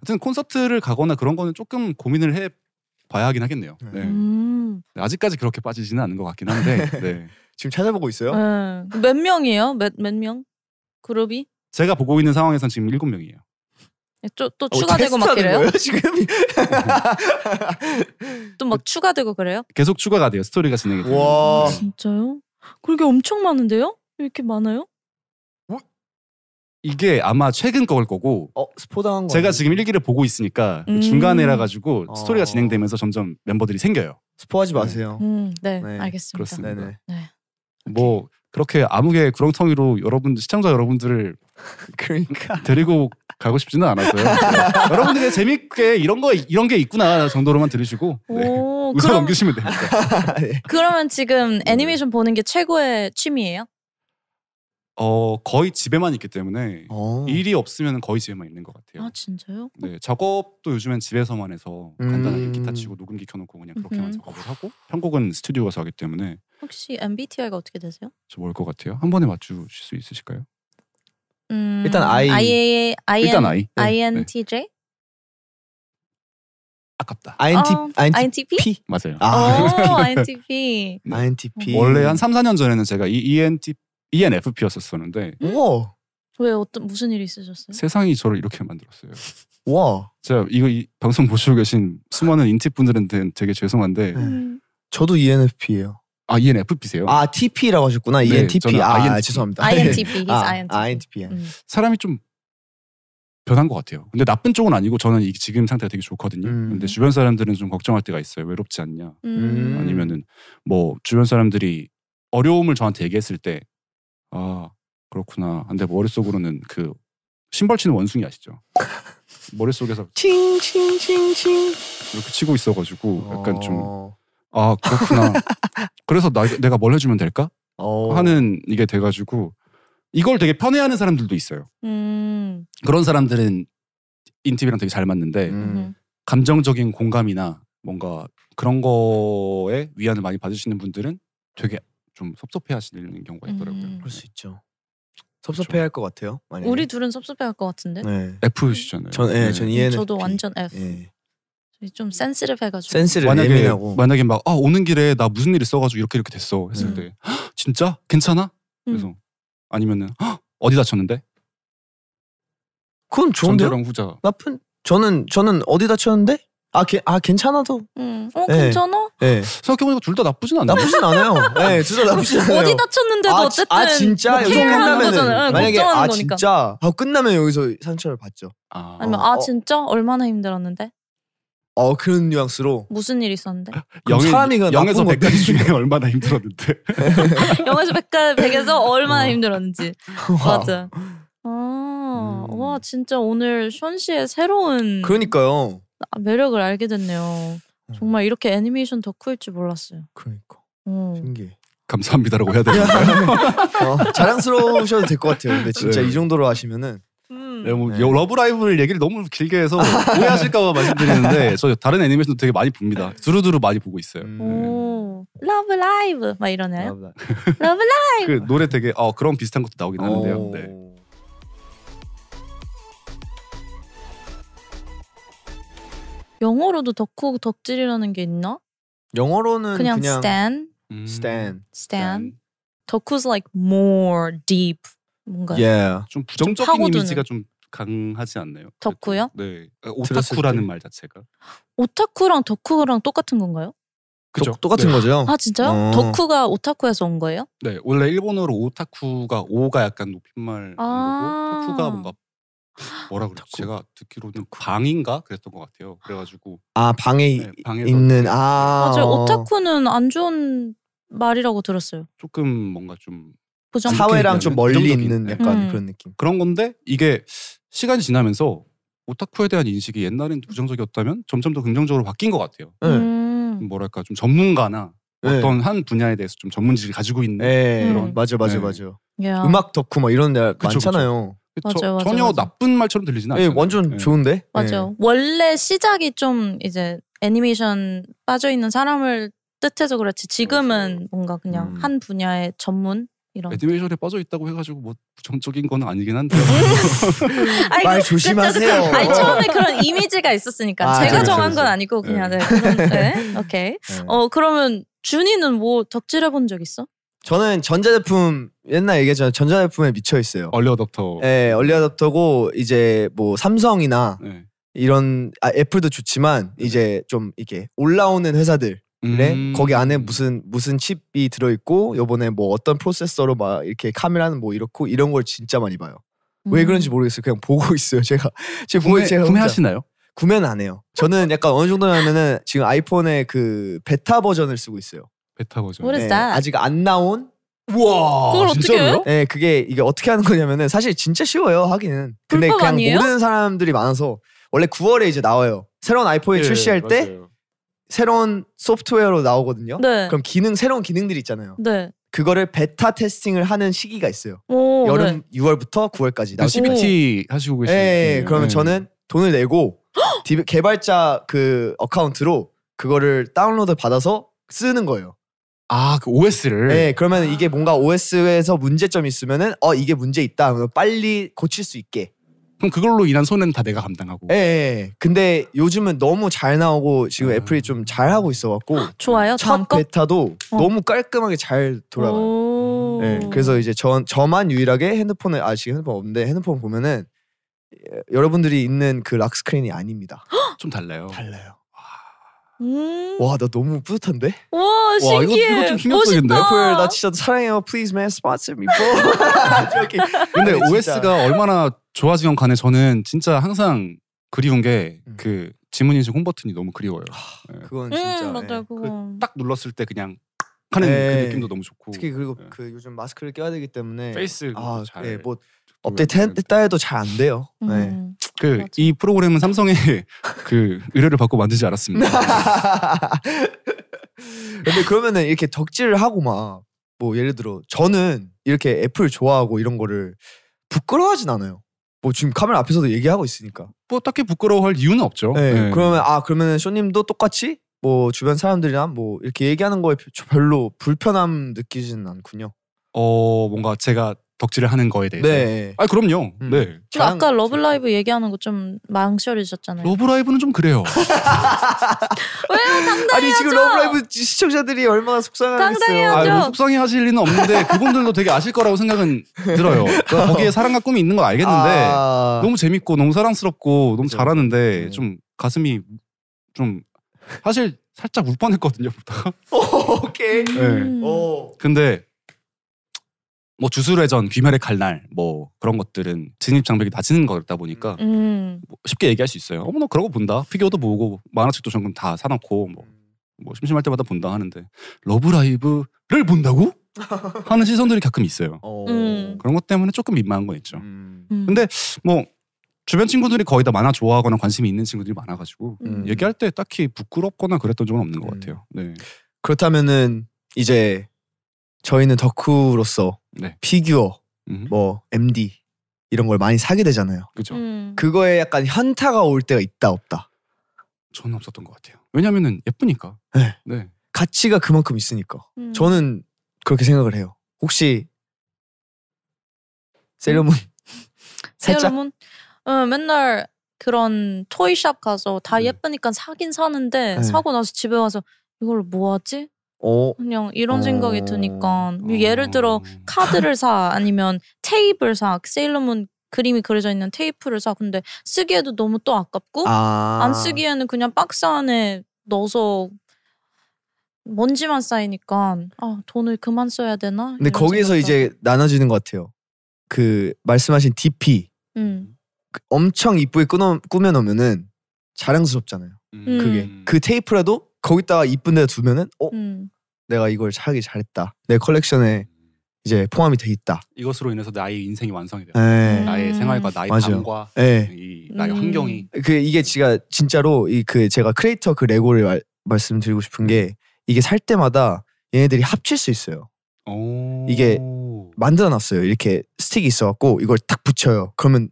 하여튼 콘서트를 가거나 그런 거는 조금 고민을 해 봐야 하긴 하겠네요. 네. 네. 음. 네, 아직까지 그렇게 빠지지는 않은 것 같긴 한데 네. 지금 찾아보고 있어요. 네. 몇 명이에요? 몇 몇 명? 그룹이? 제가 보고 있는 상황에선 지금 7 명이에요. 또, 또 어, 추가되고 막 그래요? 거예요, 지금 또 막 추가되고 그래요? 계속 추가가 돼요. 스토리가 진행이 돼요. 와 아, 진짜요? 그게 엄청 많은데요? 이렇게 많아요? 어? 이게 아마 최근 거일 거고 어 스포당한 거 제가 지금 일기를 보고 있으니까 음. 중간에라 가지고 어. 스토리가 진행되면서 점점 멤버들이 생겨요. 스포하지 네. 마세요. 음, 네, 네, 알겠습니다. 그렇습니다. 네네. 네. 뭐 그렇게 아무개 구렁텅이로 여러분들 시청자 여러분들을 그러니까 데리고 가고 싶지는 않았어요. 여러분들이 재밌게 이런 거 이런 게 있구나 정도로만 들으시고 네. 웃어 넘기시면 됩니다. 네. 그러면 지금 애니메이션 보는 게 최고의 취미예요? 어 거의 집에만 있기 때문에 오. 어. 일이 없으면 거의 집에만 있는 것 같아요. 아 진짜요? 네 작업도 요즘엔 집에서만 해서 음. 간단하게 기타 치고 녹음기 켜놓고 그냥 그렇게만 음. 작업을 하고 편곡은 스튜디오 에서 하기 때문에 혹시 MBTI가 어떻게 되세요? 저 뭘 것 같아요? 한 번에 맞추실 수 있으실까요? 음, 일단 I, I, I 일단 I, INTJ. 네. 네. 아깝다. INT, 어, i n t INTP? 맞아요. 아. 오, 아. INTP. 네. INTP. 원래 한 3, 4년 전에는 제가 ENT, ENFP였었었는데. 오. 왜 어떤 무슨 일이 있으셨어요? 세상이 저를 이렇게 만들었어요. 와. 제가 이거 이, 방송 보시고 계신 수많은 인티 분들한테 되게 죄송한데 네. 음. 저도 ENFP예요. 아, ENFP세요? 아, TP라고 하셨구나. 네, ENTP. 아, INTP. 죄송합니다. INTP. 아, INTP. i 아, 예. 음. 사람이 좀 변한 것 같아요. 근데 나쁜 쪽은 아니고 저는 이, 지금 상태가 되게 좋거든요. 음. 근데 주변 사람들은 좀 걱정할 때가 있어요. 외롭지 않냐? 음. 아니면은 뭐 주변 사람들이 어려움을 저한테 얘기했을 때 아, 그렇구나. 근데 머릿속으로는 그 심벌 치는 원숭이 아시죠? 머릿속에서 칭칭칭칭 이렇게 치고 있어 가지고 약간 좀 어. 아 그렇구나. 그래서 나, 내가 뭘 해주면 될까? 오. 어. 하는 이게 돼가지고 이걸 되게 편해하는 사람들도 있어요. 음. 그런 사람들은 인팁이랑 되게 잘 맞는데 음. 감정적인 공감이나 뭔가 그런 거에 위안을 많이 받으시는 분들은 되게 좀 섭섭해하시는 경우가 있더라고요. 음. 그럴 수 있죠. 섭섭해할 것 같아요. 만약에. 우리 둘은 섭섭해할 것 같은데. 네. F시잖아요. 전, 예, 네. 전 e ENFP. 저도 완전 F. 예. 좀센스를해가지고 센스를 만약에 예민하고. 만약에 막 아, 오는 길에 나 무슨 일 있어가지고 이렇게 이렇게 됐어 했을 음. 때 진짜 괜찮아? 음. 그래서 아니면은 어디 다쳤는데? 그건 좋은데요? 후자. 나쁜 저는 저는 어디 다쳤는데? 아, 게, 아 괜찮아도. 음. 어, 예. 괜찮아? 네. 생각해보니까 둘 다 나쁘진 않아요. 예, 나쁘진 않아요. 네, 둘다 나쁘진 않아요. 어디 다쳤는데도 아, 아 어쨌든. 아, 진짜? 여기서 뭐 끝나면. 만약에, 아, 거니까. 진짜? 하 끝나면 여기서 상처를 받죠. 아. 니면아 어. 진짜? 얼마나 힘들었는데? 어 그런 뉘앙스로 무슨 일 있었는데? 그럼 이가 영에서 건 100까지 중에 얼마나 힘들었는데. 영에서1 0 0에서 얼마나 어. 힘들었는지. 맞아. 아, 음. 진짜 오늘 션 씨의 새로운 그러니까요. 아, 매력을 알게 됐네요. 음. 정말 이렇게 애니메이션 덕후일줄 몰랐어요. 그러니까. 어. 신기 감사합니다라고 해야 되나요? 어, 자랑스러우셔도 될 것 같아요. 근데 진짜 네. 이 정도로 하시면은 네, 뭐 네. 러브라이브를 얘기를 너무 길게 해서 오해하실까봐 말씀드리는데 저 다른 애니메이션도 되게 많이 봅니다. 두루두루 많이 보고 있어요. 음. 러브라이브 막이러네요 러브라이브. 그 노래 되게 어 그런 비슷한 것도 나오긴 하는데요. 네. 영어로도 덕후 덕질이라는 게 있나? 영어로는 그냥, 그냥 stan, 음. stan, stan. stan. 덕후's like more deep 뭔가 yeah. 예. 좀 부정적인 좀 이미지가 좀 강하지 않나요? 덕후요? 네. 어, 아, 오타쿠라는 말 자체가. 오타쿠랑 덕후랑 똑같은 건가요? 그죠. 똑같은 네. 거죠. 아 진짜요? 어. 덕후가 오타쿠에서 온 거예요? 네. 원래 일본어로 오타쿠가 오가 약간 높임말 아~ 거 타쿠가 뭔가 뭐라 그랬 제가 듣기로는 방인가 그랬던 것 같아요. 그래가지고 아 방에 네, 있는 아 맞아요. 오타쿠는 안 좋은 말이라고 들었어요. 조금 뭔가 좀 부정. 사회랑 좀 멀리 있는 약간 음. 그런 느낌. 그런 건데 이게 시간이 지나면서 오타쿠에 대한 인식이 옛날엔 부정적이었다면 점점 더 긍정적으로 바뀐 것 같아요. 네. 음. 뭐랄까 좀 전문가나 네. 어떤 한 분야에 대해서 좀 전문지를 가지고 있는 네. 그런 맞아 맞아 네. 맞아 y 음악 덕후 막 뭐 이런 데 그쵸, 많잖아요. 그쵸. 맞아, 맞아, 전혀 맞아. 나쁜 말처럼 들리진 네, 않아요. 예, 완전 네. 좋은데. 맞아. 원래 시작이 좀 이제 애니메이션 빠져 있는 사람을 뜻해서 그렇지 지금은 그렇죠. 뭔가 그냥 음. 한 분야의 전문 이런 애니메이션에 빠져 있다고 해가지고 뭐 부정적인 건 아니긴 한데 아니, 말 그 조심하세요. 그러니까 아니 처음에 그런 이미지가 있었으니까 아, 제가 정한 건 아니고 그냥 네. 네. 그런, 네. 오케이. 네. 어 그러면 준이는 뭐 덕질해 본 적 있어? 저는 전자제품 옛날 얘기했잖아요. 전자제품에 미쳐 있어요. 얼리어답터. 네, 얼리어답터고 이제 뭐 삼성이나 네. 이런 아, 애플도 좋지만 이제 좀 이게 올라오는 회사들 그래 네? 음. 거기 안에 무슨 무슨 칩이 들어있고 요번에 뭐 어떤 프로세서로 막 이렇게 카메라는 뭐 이렇고 이런 걸 진짜 많이 봐요 음. 왜 그런지 모르겠어요 그냥 보고 있어요 제가 제가 구매 제가 구매하시나요? 구매는 안 해요 저는 약간 어느 정도냐면은 지금 아이폰의 그 베타 버전을 쓰고 있어요 베타 버전 네, 아직 안 나온 우와 그걸 어떻게 해요? 네 그게 이게 어떻게 하는 거냐면은 사실 진짜 쉬워요 하기는 근데 그냥 아니에요? 모르는 사람들이 많아서 원래 9월에 이제 나와요 새로운 아이폰이 네, 예, 출시할 맞아요. 때 새로운 소프트웨어로 나오거든요. 네. 그럼 기능 새로운 기능들이 있잖아요. 네. 그거를 베타 테스팅을 하는 시기가 있어요. 오, 네. 여름 6월부터 9월까지. 그 CPT 하시고 예, 계시는. 예, 그러면 네. 저는 돈을 내고 개발자 그 어카운트로 그거를 다운로드 받아서 쓰는 거예요. 아, 그 OS를. 네, 예, 그러면 이게 뭔가 OS에서 문제점이 있으면은 어 이게 문제 있다. 그러면 빨리 고칠 수 있게. 그럼 그걸로 인한 손해는 다 내가 감당하고. 예, 예. 예. 근데 요즘은 너무 잘 나오고 지금 음. 애플이 좀 잘 하고 있어 갖고 아, 좋아요. 다음 베타도 어. 너무 깔끔하게 잘 돌아가요. 예. 그래서 이제 저 저만 유일하게 핸드폰을 아 지금 핸드폰 없는데 핸드폰 보면은 예, 여러분들이 있는 그 락스크린이 아닙니다. 좀 달라요. 달라요. 음. 와, 나 너무 뿌듯한데? 와, 신기해. 와, 이거, 이거 좀 신경 쓰겠는데? 헐, 나 진짜 사랑해요. Please, man, sponsor me, 뭐. 근데 OS가 얼마나 좋아지건 간에 저는 진짜 항상 그리운 게그 음. 그 지문인식 홈버튼이 너무 그리워요. 아, 네. 그건 음, 진짜. 음, 맞아, 네. 그, 딱 눌렀을 때 그냥 하는 그 네. 그 느낌도 너무 좋고. 특히 그리고 네. 그 요즘 마스크를 껴야 되기 때문에 페이스 아, 잘뭐 네, 업데이트했다 해도 잘 안 돼요. 음. 네. 그 이 프로그램은 삼성의 그 의뢰를 받고 만들지 않았습니다. 근데 그러면은 이렇게 덕질을 하고 막 뭐 예를 들어 저는 이렇게 애플 좋아하고 이런 거를 부끄러워하진 않아요. 뭐 지금 카메라 앞에서도 얘기하고 있으니까. 뭐 딱히 부끄러워할 이유는 없죠. 네, 네. 그러면 아 그러면은 쇼님도 똑같이 뭐 주변 사람들이랑 뭐 이렇게 얘기하는 거에 별로 불편함 느끼지는 않군요. 어 뭔가 제가 덕질을 하는 거에 대해서. 네. 아 그럼요. 음. 네. 지금 아까 러브라이브 얘기하는 거 좀 망설이셨잖아요. 러브라이브는 좀 그래요. 왜요? 당당해야 아니 지금 러브라이브 시청자들이 얼마나 속상하겠어요. 아, 뭐 속상해하실 리는 없는데 그분들도 되게 아실 거라고 생각은 들어요. 그러니까 거기에 사랑과 꿈이 있는 걸 알겠는데 아... 너무 재밌고 너무 사랑스럽고 너무 잘하는데 음. 좀 가슴이 좀 사실 살짝 울 뻔했거든요. 보다 오케이. 네. 음. 오. 근데 뭐 주술회전, 귀멸의 칼날, 뭐 그런 것들은 진입 장벽이 낮은 거다 보니까 음. 뭐 쉽게 얘기할 수 있어요. 어머 나 그런 거 본다. 피규어도 보고 만화책도 전금 다 사놓고 뭐, 뭐 심심할 때마다 본다 하는데 러브라이브를 본다고? 하는 시선들이 가끔 있어요. 어. 음. 그런 것 때문에 조금 민망한 거 있죠. 음. 음. 근데 뭐 주변 친구들이 거의 다 만화 좋아하거나 관심이 있는 친구들이 많아가지고 음. 음. 얘기할 때 딱히 부끄럽거나 그랬던 적은 없는 것 같아요. 네. 그렇다면은 이제 저희는 덕후로서 네. 피규어, 음. 뭐 MD 이런 걸 많이 사게 되잖아요. 그죠. 음. 그거에 약간 현타가 올 때가 있다 없다. 저는 없었던 것 같아요. 왜냐면은 예쁘니까. 네. 네. 가치가 그만큼 있으니까. 음. 저는 그렇게 생각을 해요. 혹시 세르몬 살 세르몬? 어, 맨날 그런 토이샵 가서 다 네. 예쁘니까 사긴 사는데 네. 사고 나서 집에 와서 이걸 뭐 하지? 오. 어? 그냥 이런 생각이 어. 드니까 오. 어. 예를 들어 카드를 사 아니면 테이블 사 세일러문 그림이 그려져 있는 테이프를 사 근데 쓰기에도 너무 또 아깝고 아. 안 쓰기에는 그냥 박스 안에 넣어서 먼지만 쌓이니까 아 돈을 그만 써야 되나? 근데 거기서 이제 나눠지는 것 같아요. 그 말씀하신 DP 음. 그 엄청 이쁘게 꾸며, 꾸며놓으면은 자랑스럽잖아요. 음. 음. 그게 그 테이프라도 거기다가 이쁜 데 두면은 어 음. 내가 이걸 사기 잘했다. 내 컬렉션에 음. 이제 포함이 돼 있다. 이것으로 인해서 나의 인생이 완성이 돼요. 네. 음. 나의 생활과 나의 맞아요. 밤과 네. 예. 이 나의 음. 환경이 그 이게 제가 진짜로 이 그 제가 크리에이터 그 레고를 말, 말씀드리고 싶은 게 이게 살 때마다 얘네들이 합칠 수 있어요. 이게 만들어놨어요. 이렇게 스틱이 있어갖고 이걸 딱 붙여요. 그러면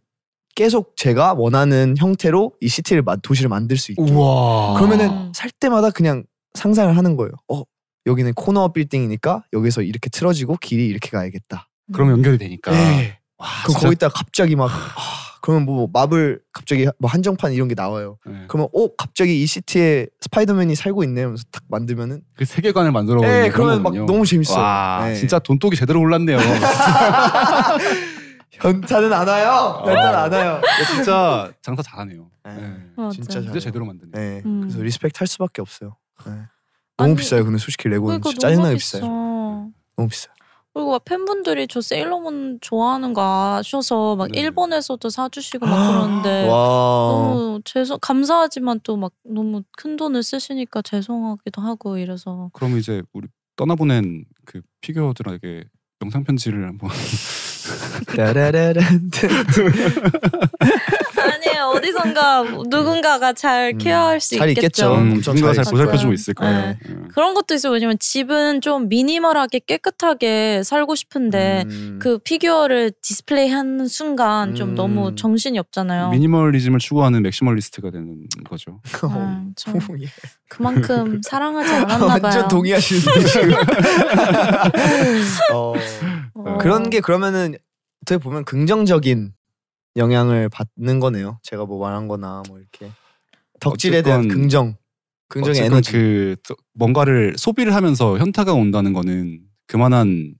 계속 제가 원하는 형태로 이 시티를 도시를 만들 수 있게. 우와. 그러면은 음. 살 때마다 그냥 상상을 하는 거예요. 어 여기는 코너 빌딩이니까 여기서 이렇게 틀어지고 길이 이렇게 가야겠다. 그럼 연결되니까. 이 네. 와, 그럼 거기다 갑자기 막 아, 아 그러면 뭐, 뭐 마블 갑자기 뭐 한정판 이런 게 나와요. 네. 그러면 어 갑자기 이 시티에 스파이더맨이 살고 있네 하면서 딱 만들면은 그 세계관을 만들어 버는 네, 그러면 거군요. 막 너무 재밌어요. 네. 진짜 돈독이 제대로 올랐네요. 현타는 안 와요. 현타는 안 와요. 어. 진짜 장사 잘하네요. 네. 맞 네. 어, 진짜 잘. 진짜 제대로 만드네. 요 네. 음. 그래서 리스펙트 할 수밖에 없어요. 네. 너무 아니, 비싸요. 근데 솔직히 레고는 그러니까 진짜 짜증나게 비싸. 비싸요. 너무 비싸. 그리고 막 팬분들이 저 세일러문 좋아하는 거 아셔서 막 네. 일본에서도 사주시고 막 그러는데 와. 너무 죄송 감사하지만 또 막 너무 큰 돈을 쓰시니까 죄송하기도 하고 이래서 그럼 이제 우리 떠나보낸 그 피규어들에게 영상 편지를 한번 아니에요. 어디선가 누군가가 잘 음, 케어할 수잘 있겠죠. 있겠죠. 음, 누군가잘 보살펴주고 있을 거예요. 네. 음. 그런 것도 있어요. 왜냐면 집은 좀 미니멀하게 깨끗하게 살고 싶은데 음. 그 피규어를 디스플레이하는 순간 좀 너무 음. 정신이 없잖아요. 미니멀리즘을 추구하는 맥시멀리스트가 되는 거죠. 아, 그만큼 사랑하지 않았나 봐요. 완전 동의하시는 어. 어. 어. 그런 게 그러면은 어떻게 보면 긍정적인 영향을 받는 거네요. 제가 뭐 말한 거나 뭐 이렇게 덕질에 대한 긍정, 긍정의 에너지. 그 뭔가를 소비를 하면서 현타가 온다는 거는 그만한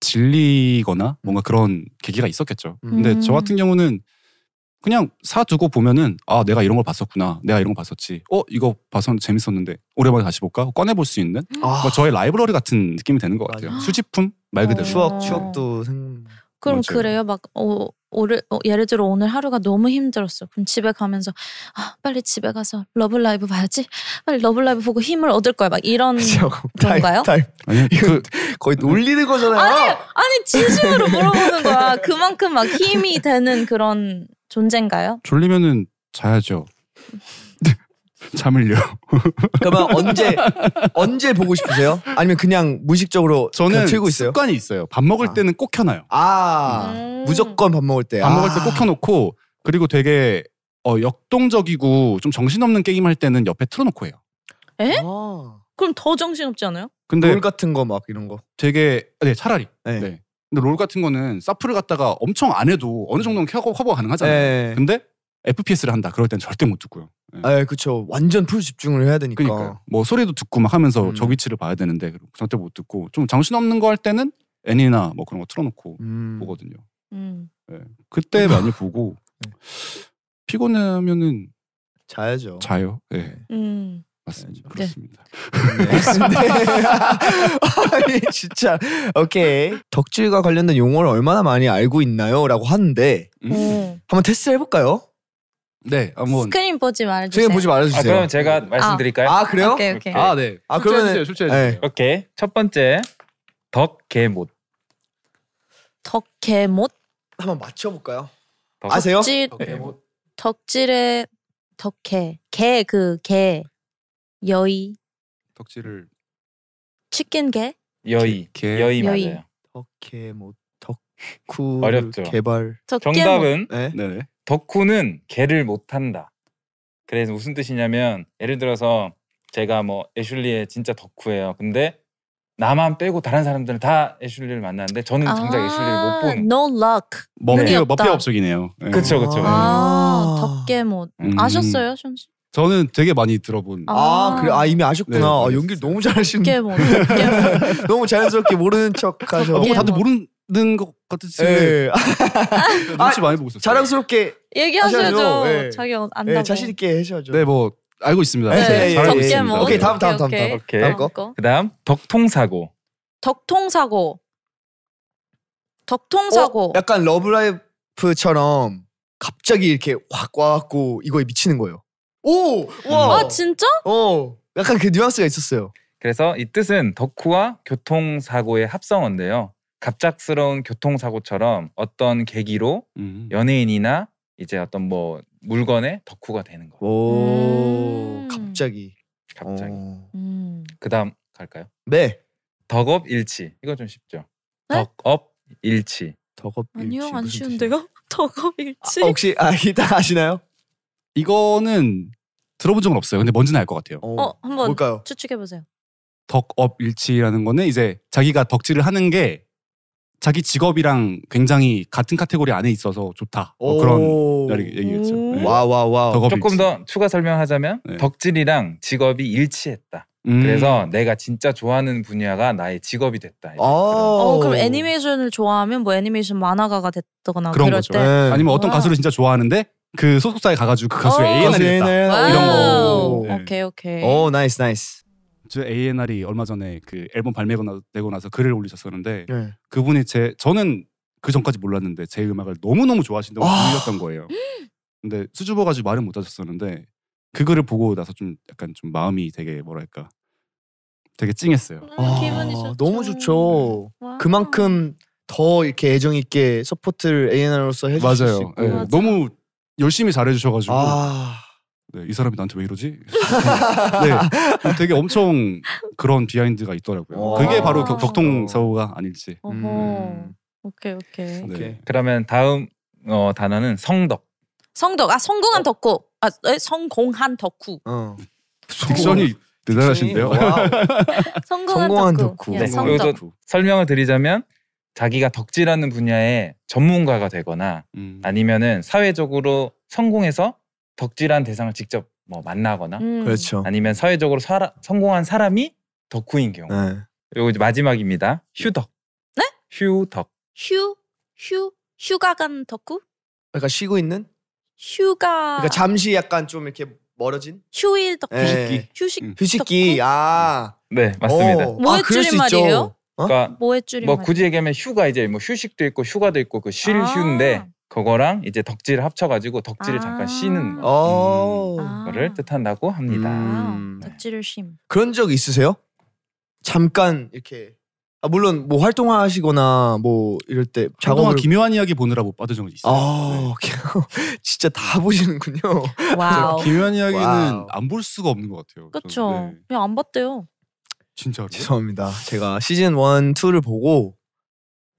진리거나 뭔가 음. 그런 계기가 있었겠죠. 음. 근데 저 같은 경우는 그냥 사두고 보면은 아 내가 이런 걸 봤었구나 내가 이런 걸 봤었지 어 이거 봐서 재밌었는데 오랜만에 다시 볼까 꺼내볼 수 있는 아. 저의 라이브러리 같은 느낌이 되는 것 같아요 맞아. 수집품 말 그대로 어. 추억 추억도 생... 그럼 맞아요. 그렇죠. 그래요 막 어, 오늘 어, 예를 들어 오늘 하루가 너무 힘들었어. 그럼 집에 가면서 아, 빨리 집에 가서 러블라이브 봐야지. 빨리 러블라이브 보고 힘을 얻을 거야. 막 이런 건가요? 아니, 그, 거의 놀리는 그 거잖아요. 아니, 아니 진심으로 물어보는 거야. 그만큼 막 힘이 되는 그런 존재인가요? 졸리면은 자야죠. 잠을요. 그러면 언제 언제 보고 싶으세요? 아니면 그냥 무의식적으로 저는 틀고 있어요? 습관이 있어요. 밥 먹을 아. 때는 꼭 켜놔요. 아 음. 무조건 밥 먹을 때. 밥 아. 먹을 때 꼭 켜놓고 그리고 되게 어, 역동적이고 좀 정신없는 게임 할 때는 옆에 틀어놓고 해요. 에? 아. 그럼 더 정신없지 않아요? 근데 롤 같은 거 막 이런 거. 되게 네 차라리. 네. 네. 근데 롤 같은 거는 사프를 갖다가 엄청 안 해도 어느 정도는 커버, 가 가능하잖아요. 네. 근데 FPS를 한다. 그럴 땐 절대 못 듣고요. 예, 네, 그렇죠. 완전 풀 집중을 해야 되니까. 그러니까요. 뭐 소리도 듣고 막 하면서 음. 저 위치를 봐야 되는데 절대 못 듣고 좀 정신 없는 거 할 때는 애니나 뭐 그런 거 틀어놓고 음. 보거든요. 음. 네. 그때 음. 많이 보고 네. 피곤하면은 자야죠. 자요. 예. 네. 음. 맞습니다. 네. 그렇습니다. 아니, 진짜 오케이 덕질과 관련된 용어를 얼마나 많이 알고 있나요?라고 하는데 음. 네. 한번 테스트 해볼까요? 네, 한번 스크린 보지 말아주세요. 스크린 보지 말아주세요. 아, 그러면 제가 말씀드릴까요? 아, 그래요? 오케이, 오케이. 아, 네. 아, 그러면 출제해주세요. 네. 오케이. 첫 번째 덕개못. 덕개못? 한번 맞춰볼까요? 덕... 아세요? 덕질, 덕개못. 덕질의 덕해 개그 개 여의 덕질을 치킨개 여의 개. 여의 맞아요. 덕해못 덕후 어렵죠. 개발 덕개못. 정답은 네. 네. 덕후는 개를 못한다. 그래서 무슨 뜻이냐면 예를 들어서 제가 뭐 애슐리의 진짜 덕후예요. 근데 나만 빼고 다른 사람들은 다 애슐리를 만났는데 저는 정작 아, 애슐리를 못 본. No luck. 머피 머피 업속이네요. 그렇죠, 그렇죠. 덕계 못 음. 음. 아셨어요, 션 씨? 저는 되게 많이 들어본. 아, 아 그래, 아 이미 아셨구나. 네. 아, 연기를 너무 잘하시는. 덕계 못. 너무 자연스럽게 모르는 척하셔. 뭔가 아, 다들 모르는 는것 같은데 네. 예. 아, 눈치 많이 보고 있었어요. 자랑스럽게 얘기하셔야죠. 네. 자기 안다고. 예, 네, 자신 있게 하셔야죠. 네, 뭐 알고 있습니다. 예, 네, 네, 네, 네. 네. 있습니다. 먹은. 오케이, 다음 다음 다음 오케이. 다음. 오케이. 다음 거. 그다음 덕통사고. 덕통사고. 덕통사고. 어, 약간 러브라이프처럼 갑자기 이렇게 확 와갖고 이거에 미치는 거예요. 오, 와. 아 진짜? 어, 약간 그 뉘앙스가 있었어요. 그래서 이 뜻은 덕후와 교통사고의 합성어인데요. 갑작스러운 교통사고처럼 어떤 계기로 음. 연예인이나 이제 어떤 뭐 물건의 덕후가 되는 거 오, 음. 갑자기. 갑자기. 음. 그다음 갈까요? 네. 덕업일치. 이거 좀 쉽죠. 네? 덕업일치. 덕업일치. 아니요, 안 쉬운데요. 덕업일치. 아, 혹시 아, 다 아시나요? 이거는 들어본 적은 없어요. 근데 뭔지는 알 것 같아요. 어, 어 한번 추측해 보세요. 덕업일치라는 거는 이제 자기가 덕질을 하는 게 자기 직업이랑 굉장히 같은 카테고리 안에 있어서 좋다. 뭐 그런 얘기, 기겠죠 음. 네. 와와와. 조금 더 추가 설명하자면 네. 덕질이랑 직업이 일치했다. 음. 그래서 내가 진짜 좋아하는 분야가 나의 직업이 됐다. 아. 어, 그럼 애니메이션을 좋아하면 뭐 애니메이션 만화가가 됐거나 그런 그럴 거죠. 때 네. 아니면 어떤 가수를 진짜 좋아하는데 그 소속사에 가가지고 그 가수의 오. A&R이 됐다. 이런 거. 네. 오케이 오케이. 오 나이스 나이스. 굿즈 A&R이 얼마 전에 그 앨범 발매가 되고 나서 글을 올리셨었는데 네. 그분이 제 저는 그 전까지 몰랐는데 제 음악을 너무 너무 좋아하신다고 아. 들렸던 거예요. 근데 수줍어 가지고 말을 못 하셨었는데 그 글을 보고 나서 좀 약간 좀 마음이 되게 뭐랄까 되게 찡했어요. 음, 아, 아, 너무 좋죠. 네. 그만큼 더 이렇게 애정 있게 서포트를 A&R로서 n 해주실 맞아요. 수 있고 네. 예, 맞아 너무 열심히 잘해주셔가지고 아... 네, 이 사람이 나한테 왜 이러지? 네, 뭐 되게 엄청 그런 비하인드가 있더라고요. 그게 바로 격, 동 사고가 아닐지. 음. 오케이 오케이. 네. 오케이. 그러면 다음 어, 단어는 성덕. 성덕 아 성공한 어. 덕후 아 에? 네, 성공한 덕후. 어. 딕션이 대단하신데요. 성공한, 덕후. 덕후. 네, 성덕. 설명을 드리자면 자기가 덕질하는 분야의 전문가가 되거나 음. 아니면은 사회적으로 성공해서 덕질한 대상을 직접 뭐 만나거나 음. 그렇죠. 아니면 사회적으로 살아, 성공한 사람이 덕후인 경우. 네. 요거 이제 마지막입니다. 휴덕. 네? 휴덕. 휴, 휴, 휴가 간 덕후? 그러니까 쉬고 있는? 휴가. 그러니까 잠시 약간 좀 이렇게 멀어진? 휴일 덕후. 네. 휴식기. 음. 휴식기. 덕후? 아. 네, 맞습니다. 뭐의 아, 줄임말이에요? 어? 그러니까 뭐의 줄임말? 뭐 굳이 얘기하면 휴가 이제 뭐 휴식도 있고 휴가도 있고 그쉴 아. 휴인데 그거랑 이제 덕질을 합쳐가지고 덕질을 아 잠깐 쉬는 거 어. 음. 아. 그거를 뜻한다고 합니다. 음. 네. 덕질을 쉼. 그런 적 있으세요? 잠깐 이렇게 아, 물론 뭐 활동하시거나 뭐 이럴 때 작업을 기묘한 이야기 보느라 못 받은 적이 있어요. 아, 네. 진짜 다 보시는군요. 와우. 기묘한 이야기는 안 볼 수가 없는 것 같아요. 그렇죠. 네. 그냥 안 봤대요. 진짜 죄송합니다. 제가 시즌 1, 2를 보고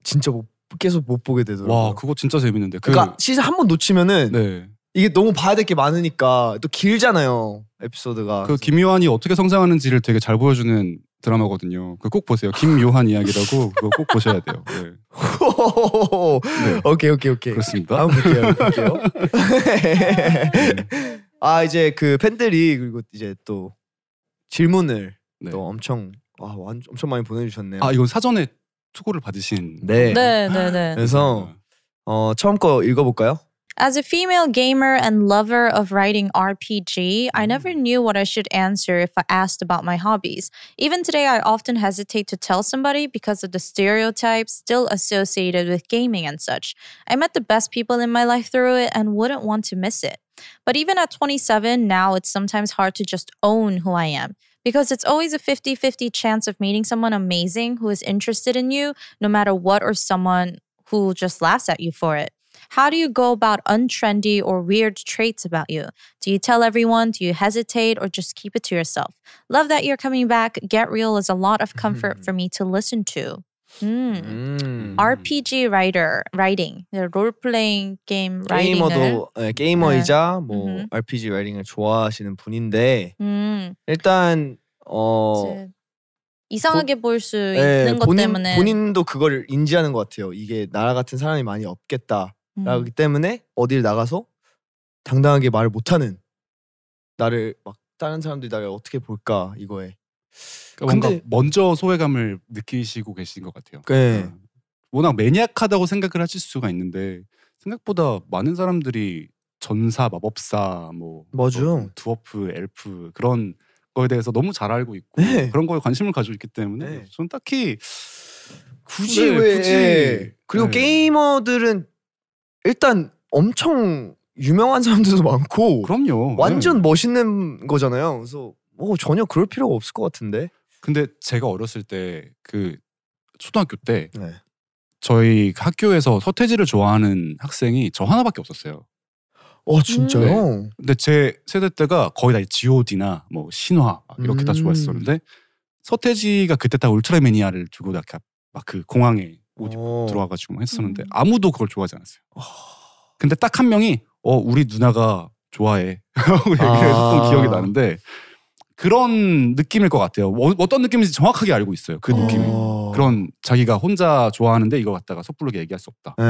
진짜 못 계속 못 보게 되더라고요. 와 그거 진짜 재밌는데. 그... 그러니까 시즌 한 번 놓치면은 네. 이게 너무 봐야 될 게 많으니까 또 길잖아요 에피소드가. 그 김요한이 어떻게 성장하는지를 되게 잘 보여주는 드라마거든요. 그꼭 보세요. 김요한 이야기라고 그거 꼭 보셔야 돼요. 네. 네. 오케이 오케이 오케이. 그렇습니다. 한번 볼게요. 볼게요. 아 이제 그 팬들이 그리고 이제 또 질문을 네. 또 엄청 와, 아, 엄청 많이 보내주셨네요. 아 이건 사전에 투고를 받으신 네. 네, 네, 네. 그래서 어, 처음 거 As a female gamer and lover of writing RPG, I never knew what I should answer if I asked about my hobbies. Even today, I often hesitate to tell somebody because of the stereotypes still associated with gaming and such. I met the best people in my life through it and wouldn't want to miss it. But even at 27, now it's sometimes hard to just own who I am because it's always a 50 50 chance of meeting someone amazing who is interested in you, no matter what, or someone who just laughs at you for it. How do you go about untrendy or weird traits about you? Do you tell everyone? Do you hesitate or just keep it to yourself? Love that you're coming back. Get Real is a lot of comfort mm-hmm. for me to listen to. 음. 음. RPG writer, writing, 롤플레잉 게임 라이팅을 게이머도 예, 네, 게이머이자 뭐 음흠. RPG 라이팅을 좋아하시는 분인데 음. 일단 어 이제 이상하게 보일 수 네, 있는 것 본인, 때문에 본인도 그걸 인지하는 것 같아요. 이게 나라 같은 사람이 많이 없겠다. 음. 라기 때문에 어딜 나가서 당당하게 말을 못하는 나를 막 다른 사람들이 나를 어떻게 볼까 이거에 그러니까 근데... 뭔가 먼저 소외감을 느끼시고 계신 것 같아요. 네. 그러니까 워낙 매니악하다고 생각을 하실 수가 있는데 생각보다 많은 사람들이 전사, 마법사, 뭐, 뭐 두어프, 엘프 그런 거에 대해서 너무 잘 알고 있고 네. 그런 거에 관심을 가지고 있기 때문에 네. 저는 딱히 굳이 네, 왜 굳이. 예. 그리고 네. 게이머들은 일단 엄청 유명한 사람들도 많고 그럼요. 네. 완전 멋있는 거잖아요. 그래서 뭐 전혀 그럴 필요가 없을 것 같은데. 근데 제가 어렸을 때 그 초등학교 때 네. 저희 학교에서 서태지를 좋아하는 학생이 저 하나밖에 없었어요. 어 진짜요? 네. 근데 제 세대 때가 거의 다 G.O.D나 뭐 신화 이렇게 음. 다 좋아했었는데 서태지가 그때 딱 울트라 매니아를 들고 막그 공항에 옷 입고 어. 들어와가지고 했었는데 음. 아무도 그걸 좋아하지 않았어요. 오. 아. 근데 딱 한 명이 어 우리 누나가 좋아해 하고 얘기를 아. 했던 기억이 아. 나는데 그런 느낌일 것 같아요. 어, 떤 느낌인지 정확하게 알고 있어요. 그 아. 느낌이. 어... 그런 자기가 혼자 좋아하는데 이거 갖다가 섣부르게 얘기할 수 없다. 에...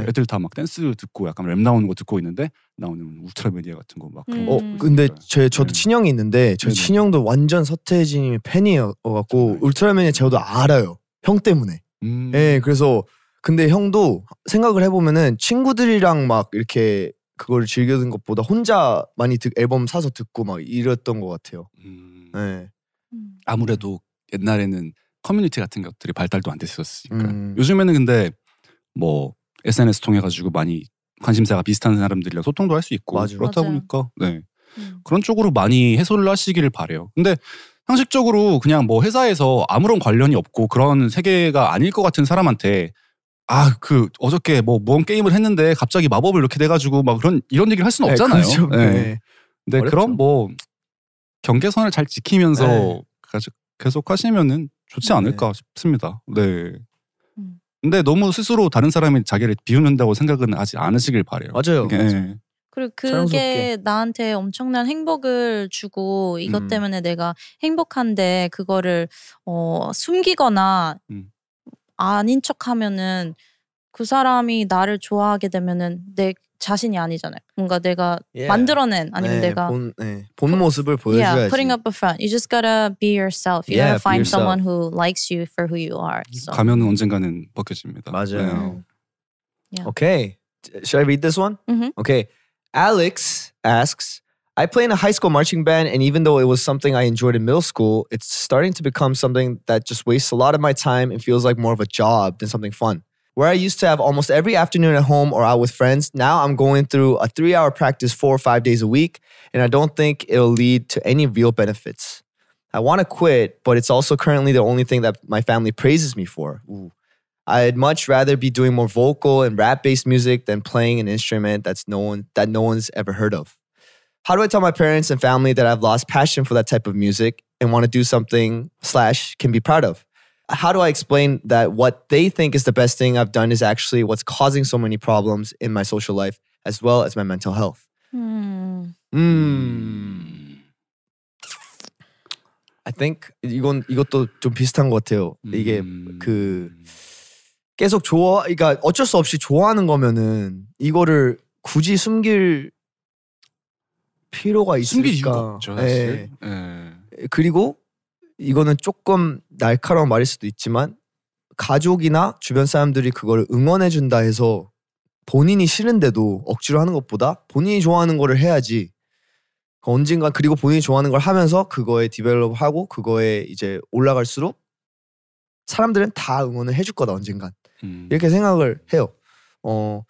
네. 애들 다 막 댄스 듣고 약간 랩 나오는 거 듣고 있는데 나오는 울트라미디아 같은 거막 음. 어, 근데 네. 제 저도 친형이 있는데 저 친형도 완전 서태진이 팬이어 갖고 네. 울트라미디아 저도 알아요. 형 때문에. 음. 예, 그래서 근데 형도 생각을 해보면은 친구들이랑 막 이렇게 그걸 즐겨는 듣 것보다 혼자 많이 듣, 앨범 사서 듣고 막 이랬던 것 같아요. 음. 네. 음. 아무래도 옛날에는 커뮤니티 같은 것들이 발달도 안 됐었으니까 음. 요즘에는 근데 뭐 SNS 통해 가지고 많이 관심사가 비슷한 사람들이랑 소통도 할 수 있고 맞아 그렇다 맞아요. 보니까 네. 음. 그런 쪽으로 많이 해소를 하시기를 바래요. 근데 상식적으로 그냥 뭐 회사에서 아무런 관련이 없고 그런 세계가 아닐 것 같은 사람한테 아그 어저께 뭐뭔 게임을 했는데 갑자기 마법을 이렇게 돼가지고 막 그런 이런 얘기를 할 수는 네, 없잖아요. 네, 그렇죠. 네. 네. 근데 그럼 뭐 경계선을 잘 지키면서 네. 계속 하시면은 좋지 네. 않을까 싶습니다. 네. 음. 근데 너무 스스로 다른 사람이 자기를 비웃는다고 생각은 하지 않으시길 바래요. 맞아요. 맞아요. 그리고 그게 자연스럽게. 나한테 엄청난 행복을 주고 이것 음. 때문에 음. 내가 행복한데 그거를 어, 숨기거나 음. 아닌 척 하면은 그 사람이 나를 좋아하게 되면은 내 자신이 아니잖아요. 뭔가 내가 yeah. 만들어낸 아니면 네, 내가 본, 네. 본 모습을 보여줘야지. Yeah, putting up a front. You just gotta be yourself. You yeah, gotta find someone who likes you for who you are. So. 가면은 언젠가는 벗겨집니다. 맞아요. Yeah. Okay. Should I read this one? Mm-hmm. Okay. Alex asks, I play in a high school marching band, and even though it was something I enjoyed in middle school, it's starting to become something that just wastes a lot of my time and feels like more of a job than something fun. Where I used to have almost every afternoon at home or out with friends, now I'm going through a three hour practice four or five days a week, and I don't think it'll lead to any real benefits. I want to quit, but it's also currently the only thing that my family praises me for. Ooh. I'd much rather be doing more vocal and rap based music than playing an instrument that's no one, that no one's ever heard of how do I tell my parents and family that I've lost passion for that type of music and want to do something slash can be proud of? How do I explain that what they think is the best thing I've done is actually what's causing so many problems in my social life as well as my mental health? Hmm. Mm. I think 이건 이것도 좀 비슷한 것 같아요. 이게 그 계속 좋아, 그러니까 어쩔 수 없이 좋아하는 거면은 이거를 굳이 숨길 필요가 있을까? 숨길 죠 사실. 예. 예. 그리고 이거는 조금 날카로운 말일 수도 있지만 가족이나 주변 사람들이 그걸 응원해 준다 해서 본인이 싫은데도 억지로 하는 것보다 본인이 좋아하는 거를 해야지. 언젠가 그리고 본인이 좋아하는 걸 하면서 그거에 디벨롭하고 그거에 이제 올라갈수록 사람들은 다 응원을 해줄 거다 언젠간 음. 이렇게 생각을 해요. 어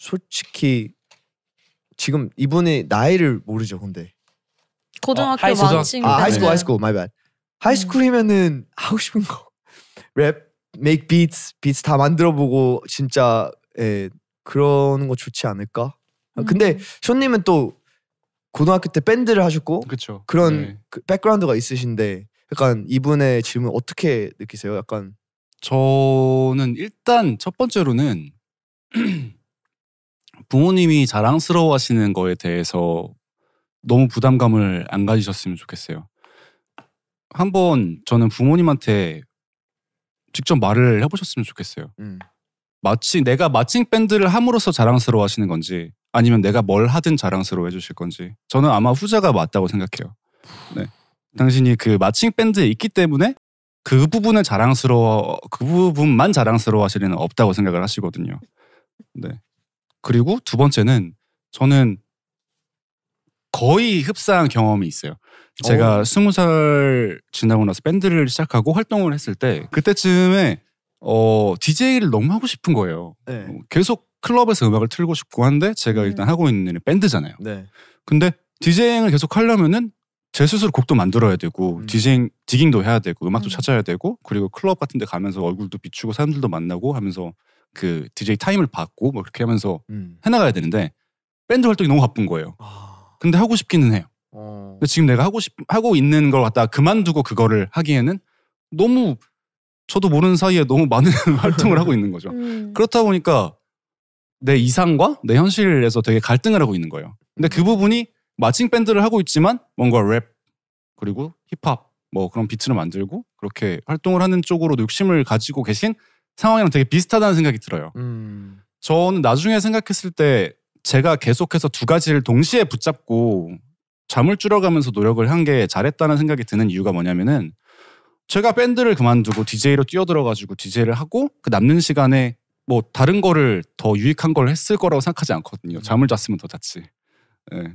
솔직히 지금 이분의 나이를 모르죠, 근데. 고등학교 어, 하이스쿨. 만칭. 아, 하이스쿨, 하이스쿨, my b 하이스쿨이면은 하고 싶은 거 랩, 메이크 비트 비트 다 만들어보고 진짜 에그러는거 예, 좋지 않을까? 아, 음. 근데 쇼님은 또 고등학교 때 밴드를 하셨고 그쵸. 그런 네. 그 백그라운드가 있으신데 약간 이분의 질문 어떻게 느끼세요? 약간 저는 일단 첫 번째로는 부모님이 자랑스러워 하시는 거에 대해서 너무 부담감을 안 가지셨으면 좋겠어요. 한번 저는 부모님한테 직접 말을 해보셨으면 좋겠어요. 음. 마치 내가 마칭 밴드를 함으로써 자랑스러워 하시는 건지 아니면 내가 뭘 하든 자랑스러워 해주실 건지 저는 아마 후자가 맞다고 생각해요. 네. 당신이 그 마칭 밴드에 있기 때문에 그부분에 자랑스러워 그 부분만 자랑스러워 하시는 없다고 생각을 하시거든요. 네. 그리고 두 번째는 저는 거의 흡사한 경험이 있어요. 제가 어. 스무 살 지나고 나서 밴드를 시작하고 활동을 했을 때 그때쯤에 어 DJ를 너무 하고 싶은 거예요. 네. 어, 계속 클럽에서 음악을 틀고 싶고 한데 제가 음. 일단 하고 있는 밴드잖아요. 네. 근데 DJ를 계속 하려면은 제 스스로 곡도 만들어야 되고 음. 디제 디깅도 해야 되고 음악도 음. 찾아야 되고 그리고 클럽 같은 데 가면서 얼굴도 비추고 사람들도 만나고 하면서 그 DJ 타임을 받고 뭐 그렇게 하면서 음. 해나가야 되는데 밴드 활동이 너무 바쁜 거예요. 아. 근데 하고 싶기는 해요. 어. 근데 지금 내가 하고 싶 하고 있는 걸 갖다 그만두고 그거를 하기에는 너무 저도 모르는 사이에 너무 많은 활동을 하고 있는 거죠. 음. 그렇다 보니까 내 이상과 내 현실에서 되게 갈등을 하고 있는 거예요. 근데 그 음. 부분이 마칭 밴드를 하고 있지만 뭔가 랩 그리고 힙합 뭐 그런 비트를 만들고 그렇게 활동을 하는 쪽으로 욕심을 가지고 계신 상황이랑 되게 비슷하다는 생각이 들어요. 음. 저는 나중에 생각했을 때 제가 계속해서 두 가지를 동시에 붙잡고 잠을 줄여가면서 노력을 한 게 잘했다는 생각이 드는 이유가 뭐냐면은 제가 밴드를 그만두고 DJ로 뛰어들어가지고 DJ를 하고 그 남는 시간에 뭐 다른 거를 더 유익한 걸 했을 거라고 생각하지 않거든요. 잠을 잤으면 더 잤지. 네.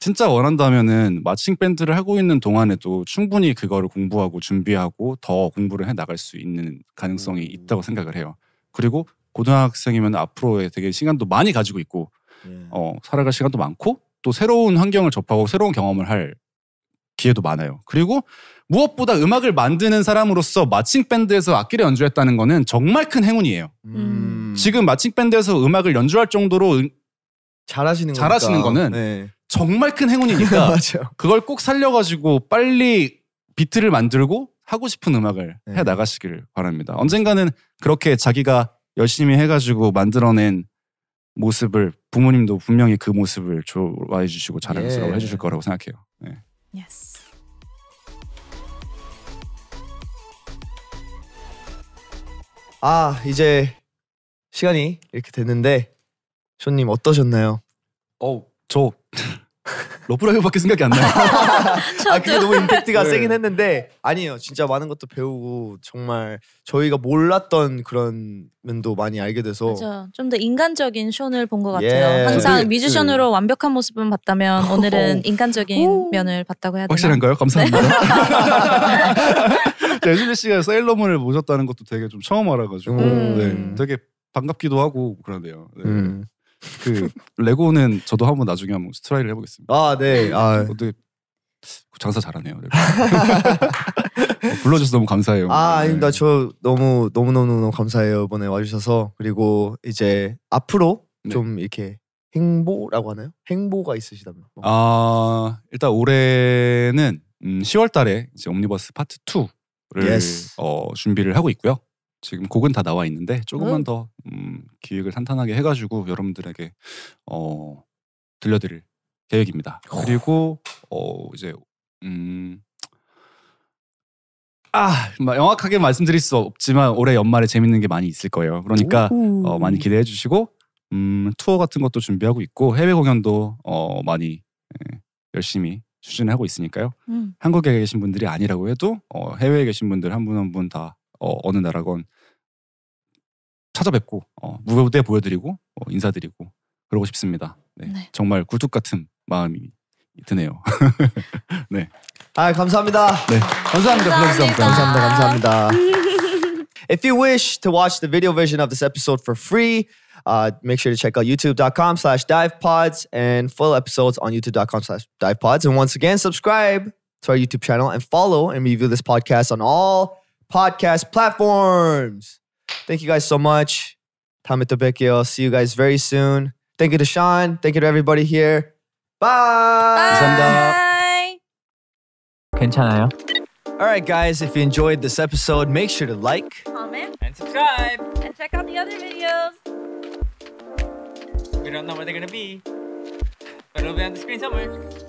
진짜 원한다면은 마칭 밴드를 하고 있는 동안에도 충분히 그거를 공부하고 준비하고 더 공부를 해 나갈 수 있는 가능성이 음. 있다고 생각을 해요. 그리고 고등학생이면 앞으로의 되게 시간도 많이 가지고 있고 예. 어, 살아갈 시간도 많고 또 새로운 환경을 접하고 새로운 경험을 할 기회도 많아요. 그리고 무엇보다 음악을 만드는 사람으로서 마칭 밴드에서 악기를 연주했다는 거는 정말 큰 행운이에요. 음. 음. 지금 마칭 밴드에서 음악을 연주할 정도로 잘하시는 잘하시는 거는 네. 정말 큰 행운이니까 그걸 꼭 살려가지고 빨리 비트를 만들고 하고 싶은 음악을 네. 해 나가시길 바랍니다. 언젠가는 그렇게 자기가 열심히 해가지고 만들어낸 모습을 부모님도 분명히 그 모습을 좋아해 주시고 자랑스러워 예. 해주실 거라고 생각해요. 네. Yes. 아 이제 시간이 이렇게 됐는데 쇼님 어떠셨나요? 어저 러브라이브밖에 생각이 안 나요. 아 그게 너무 임팩트가 네. 세긴 했는데 아니에요. 진짜 많은 것도 배우고 정말 저희가 몰랐던 그런 면도 많이 알게 돼서 좀 더 인간적인 쇼를 본것 같아요. 예. 항상 뮤지션으로 그... 완벽한 모습은 봤다면 오늘은 인간적인 면을 봤다고 해야 되나? 확실한가요? 네. 감사합니다. 네, 예슬 씨가 세일러문을 모셨다는 것도 되게 좀 처음 알아가지고 음. 네, 되게 반갑기도 하고 그러네요. 네. 음. 그 레고는 저도 한번 나중에 한번 스트라이를 해보겠습니다. 아 네. 아 어떻게 그 장사 잘하네요. 어, 불러줘서 너무 감사해요. 아 네. 아닙니다. 저 너무 너무 너무 너무 감사해요 이번에 와주셔서 그리고 이제 앞으로 네. 좀 이렇게 행보라고 하나요? 행보가 있으시다면? 어. 아 일단 올해는 음, 10월달에 이제 옴니버스 파트 2를 yes. 어, 준비를 하고 있고요. 지금 곡은 다 나와 있는데 조금만 응? 네. 더 음, 기획을 탄탄하게 해가지고 여러분들에게 어, 들려드릴 계획입니다. 오. 그리고 어, 이제 음, 아 명확하게 말씀드릴 수 없지만 올해 연말에 재밌는 게 많이 있을 거예요. 그러니까 어, 많이 기대해 주시고 음, 투어 같은 것도 준비하고 있고 해외 공연도 어, 많이 예, 열심히 추진하고 있으니까요. 음. 한국에 계신 분들이 아니라고 해도 어, 해외에 계신 분들 한분한분다 어, 어느 나라건 찾아뵙고 어, 무대 보여드리고 어, 인사드리고 그러고 싶습니다. 네. 네. 정말 굴뚝 같은 마음이 드네요. 네. 아 감사합니다. 네. 감사합니다. 감사합니다. 감사합니다. 감사합니다. If you wish to watch the video version of this episode for free, uh, make sure to check out youtube.com slash divepods and full episodes on youtube.com slash divepods. And once again, subscribe to our YouTube channel and follow and review this podcast on all podcast platforms. Thank you guys so much. Tamitobekio. See you guys very soon. Thank you to Sean. Thank you to everybody here. Bye. Bye. 괜찮아요. All right, guys, if you enjoyed this episode, make sure to like, comment, and subscribe. And check out the other videos. We don't know where they're going to be, but it'll be on the screen somewhere.